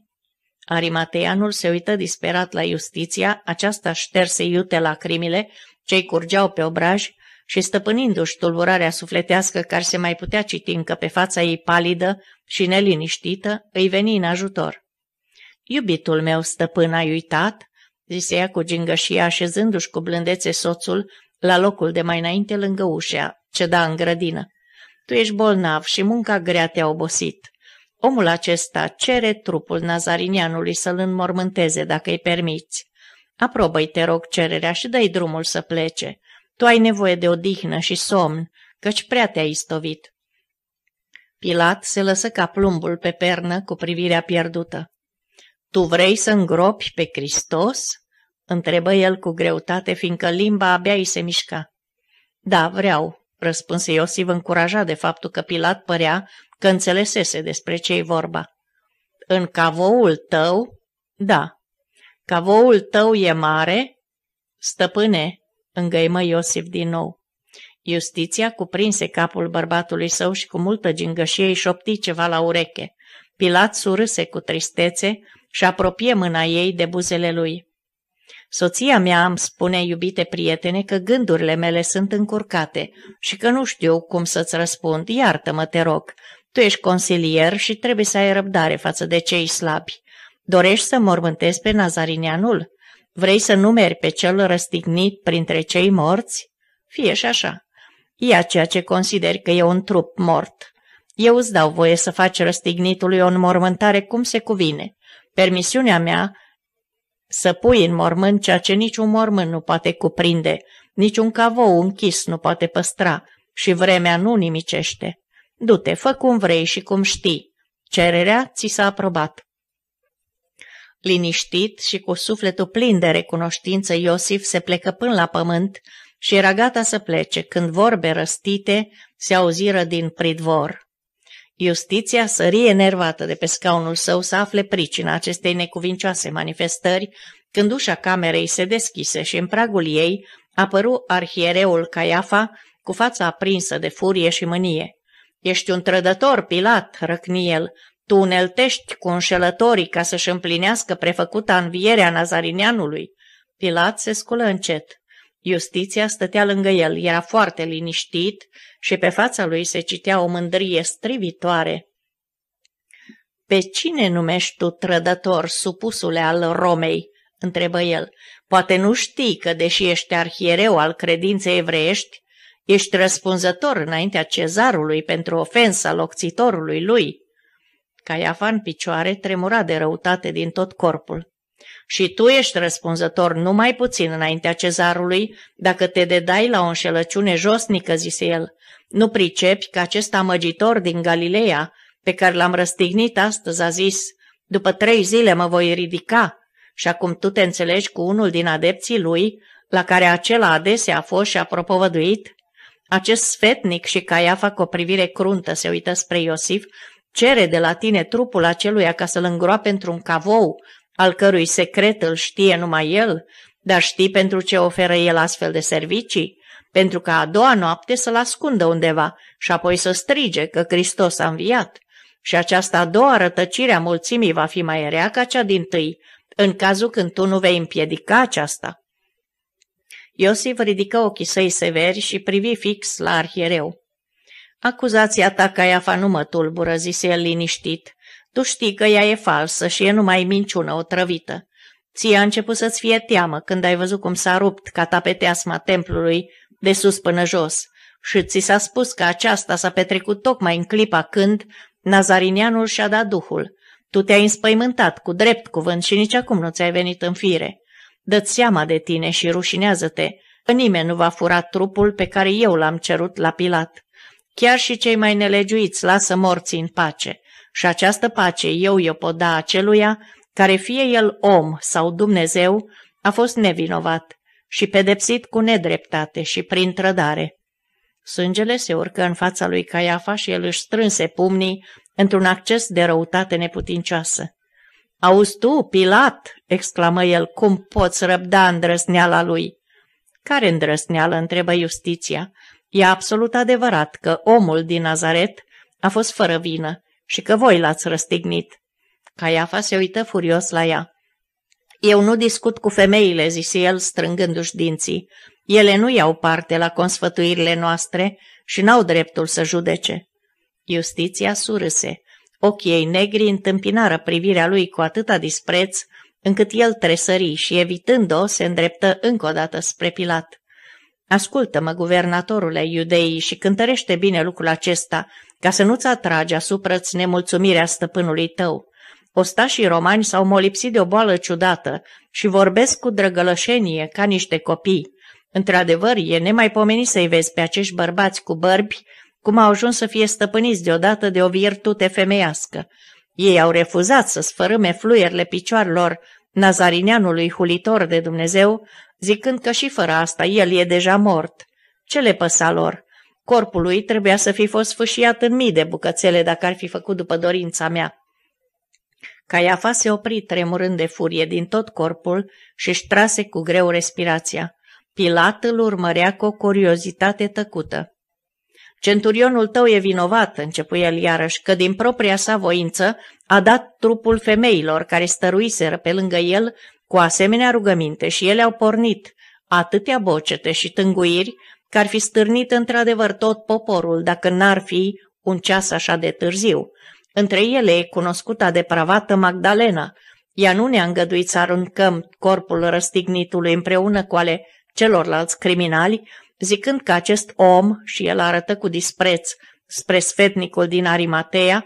Arimateanul se uită disperat la justiția, aceasta șterse iute lacrimile ce cei curgeau pe obraj și stăpânindu-și tulburarea sufletească care se mai putea citi încă pe fața ei palidă, și neliniștită îi veni în ajutor. Iubitul meu stăpân ai uitat?" zise ea cu gingășie așezându-și cu blândețe soțul la locul de mai înainte lângă ușea, ce da în grădină. Tu ești bolnav și munca grea te-a obosit. Omul acesta cere trupul nazarinianului să-l înmormânteze dacă îi permiți. Aprobă-i, te rog, cererea și dă-i drumul să plece. Tu ai nevoie de odihnă și somn, căci prea te-ai istovit. Pilat se lăsă ca plumbul pe pernă cu privirea pierdută. Tu vrei să îngropi pe Hristos?" întrebă el cu greutate, fiindcă limba abia îi se mișca. Da, vreau," răspunse Iosif încurajat de faptul că Pilat părea că înțelesese despre ce e vorba. În cavoul tău?" Da." Cavoul tău e mare?" Stăpâne," îngăimă Iosif din nou. Justiția cuprinse capul bărbatului său și cu multă gingășie îi șopti ceva la ureche. Pilat surâse cu tristețe și apropie mâna ei de buzele lui. Soția mea îmi spune, iubite prietene, că gândurile mele sunt încurcate și că nu știu cum să-ți răspund. Iartă-mă, te rog. Tu ești consilier și trebuie să ai răbdare față de cei slabi. Dorești să mormântezi pe Nazarineanul? Vrei să numeri pe cel răstignit printre cei morți? Fie și așa. Ia ceea ce consideri că e un trup mort. Eu îți dau voie să faci răstignitului o înmormântare cum se cuvine. Permisiunea mea să pui în mormânt ceea ce niciun mormânt nu poate cuprinde, niciun cavou închis nu poate păstra și vremea nu nimicește. Du-te, fă cum vrei și cum știi. Cererea ți s-a aprobat. Liniștit și cu sufletul plin de recunoștință, Iosif se plecă până la pământ și era gata să plece când vorbe răstite se auziră din pridvor. Justiția sări enervată de pe scaunul său să afle pricina acestei necuvincioase manifestări când ușa camerei se deschise și în pragul ei apăru arhiereul Caiafa cu fața aprinsă de furie și mânie. Ești un trădător, Pilat!" răcni el. Tu uneltești cu înșelătorii ca să-și împlinească prefăcuta învierea nazarineanului." Pilat se sculă încet. Justiția stătea lângă el, era foarte liniștit și pe fața lui se citea o mândrie strivitoare. Pe cine numești tu trădător, supusule al Romei?" întrebă el. Poate nu știi că, deși ești arhiereu al credinței evreiești, ești răspunzător înaintea cezarului pentru ofensa locțitorului lui." Caiafan picioare tremura de răutate din tot corpul. Și tu ești răspunzător numai puțin înaintea cezarului dacă te dedai la o înșelăciune josnică, zise el. Nu pricepi că acest amăgitor din Galileea, pe care l-am răstignit astăzi, a zis, după trei zile mă voi ridica și acum tu te înțelegi cu unul din adepții lui, la care acela adesea a fost și a propovăduit? Acest sfetnic și Caiafa cu o privire cruntă se uită spre Iosif, cere de la tine trupul aceluia ca să-l îngroape într-un cavou al cărui secret îl știe numai el, dar știi pentru ce oferă el astfel de servicii? Pentru ca a doua noapte să-l ascundă undeva și apoi să strige că Hristos a înviat. Și aceasta a doua rătăcire a mulțimii va fi mai rea ca cea din tâi, în cazul când tu nu vei împiedica aceasta. Iosif ridică ochii săi severi și privi fix la arhiereu. Acuzația ta, Caiafa, nu mă tulbură, zise el liniștit. Tu știi că ea e falsă și e numai minciună otrăvită. Ție a început să-ți fie teamă când ai văzut cum s-a rupt tapeteasma templului de sus până jos și ți s-a spus că aceasta s-a petrecut tocmai în clipa când Nazarinianul și-a dat duhul. Tu te-ai înspăimântat cu drept cuvânt și nici acum nu ți-ai venit în fire. Dă-ți seama de tine și rușinează-te, că nimeni nu va fura trupul pe care eu l-am cerut la Pilat. Chiar și cei mai nelegiuiți lasă morții în pace, și această pace eu i-o pot da aceluia care fie el om sau Dumnezeu a fost nevinovat și pedepsit cu nedreptate și prin trădare. Sângele se urcă în fața lui Caiafa și el își strânse pumnii într-un acces de răutate neputincioasă. Auzi tu, Pilat!" exclamă el, cum poți răbda îndrăzneala lui?" Care îndrăzneală?" întrebă justiția. E absolut adevărat că omul din Nazaret a fost fără vină și că voi l-ați răstignit. Caiafa se uită furios la ea. Eu nu discut cu femeile, zise el strângându-și dinții. Ele nu iau parte la consfătuirile noastre și n-au dreptul să judece. Justiția surâse. Ochii ei negri întâmpinară privirea lui cu atâta dispreț, încât el tresări și, evitând-o, se îndreptă încă o dată spre Pilat. Ascultă-mă, guvernatorule iudeii, și cântărește bine lucrul acesta, ca să nu-ți atragi asupra-ți nemulțumirea stăpânului tău. Ostașii romani s-au molipsit de o boală ciudată și vorbesc cu drăgălășenie ca niște copii. Într-adevăr, e nemaipomenit să-i vezi pe acești bărbați cu bărbi cum au ajuns să fie stăpâniți deodată de o virtute femeiască. Ei au refuzat să sfărâme fluierile picioarelor nazarineanului hulitor de Dumnezeu, zicând că și fără asta el e deja mort. Ce le păsa lor? Corpul lui trebuia să fi fost fâșiat în mii de bucățele dacă ar fi făcut după dorința mea. Caiafa se opri tremurând de furie din tot corpul și își trase cu greu respirația. Pilat îl urmărea cu o curiozitate tăcută. Centurionul tău e vinovat, începu el iarăși, că din propria sa voință a dat trupul femeilor care stăruiseră pe lângă el cu asemenea rugăminte și ele au pornit, atâtea bocete și tânguiri, că ar fi stârnit într-adevăr tot poporul dacă n-ar fi un ceas așa de târziu. Între ele e cunoscuta depravată Magdalena. Ea nu ne-a îngăduit să aruncăm corpul răstignitului împreună cu ale celorlalți criminali, zicând că acest om, și el arătă cu dispreț spre sfetnicul din Arimatea,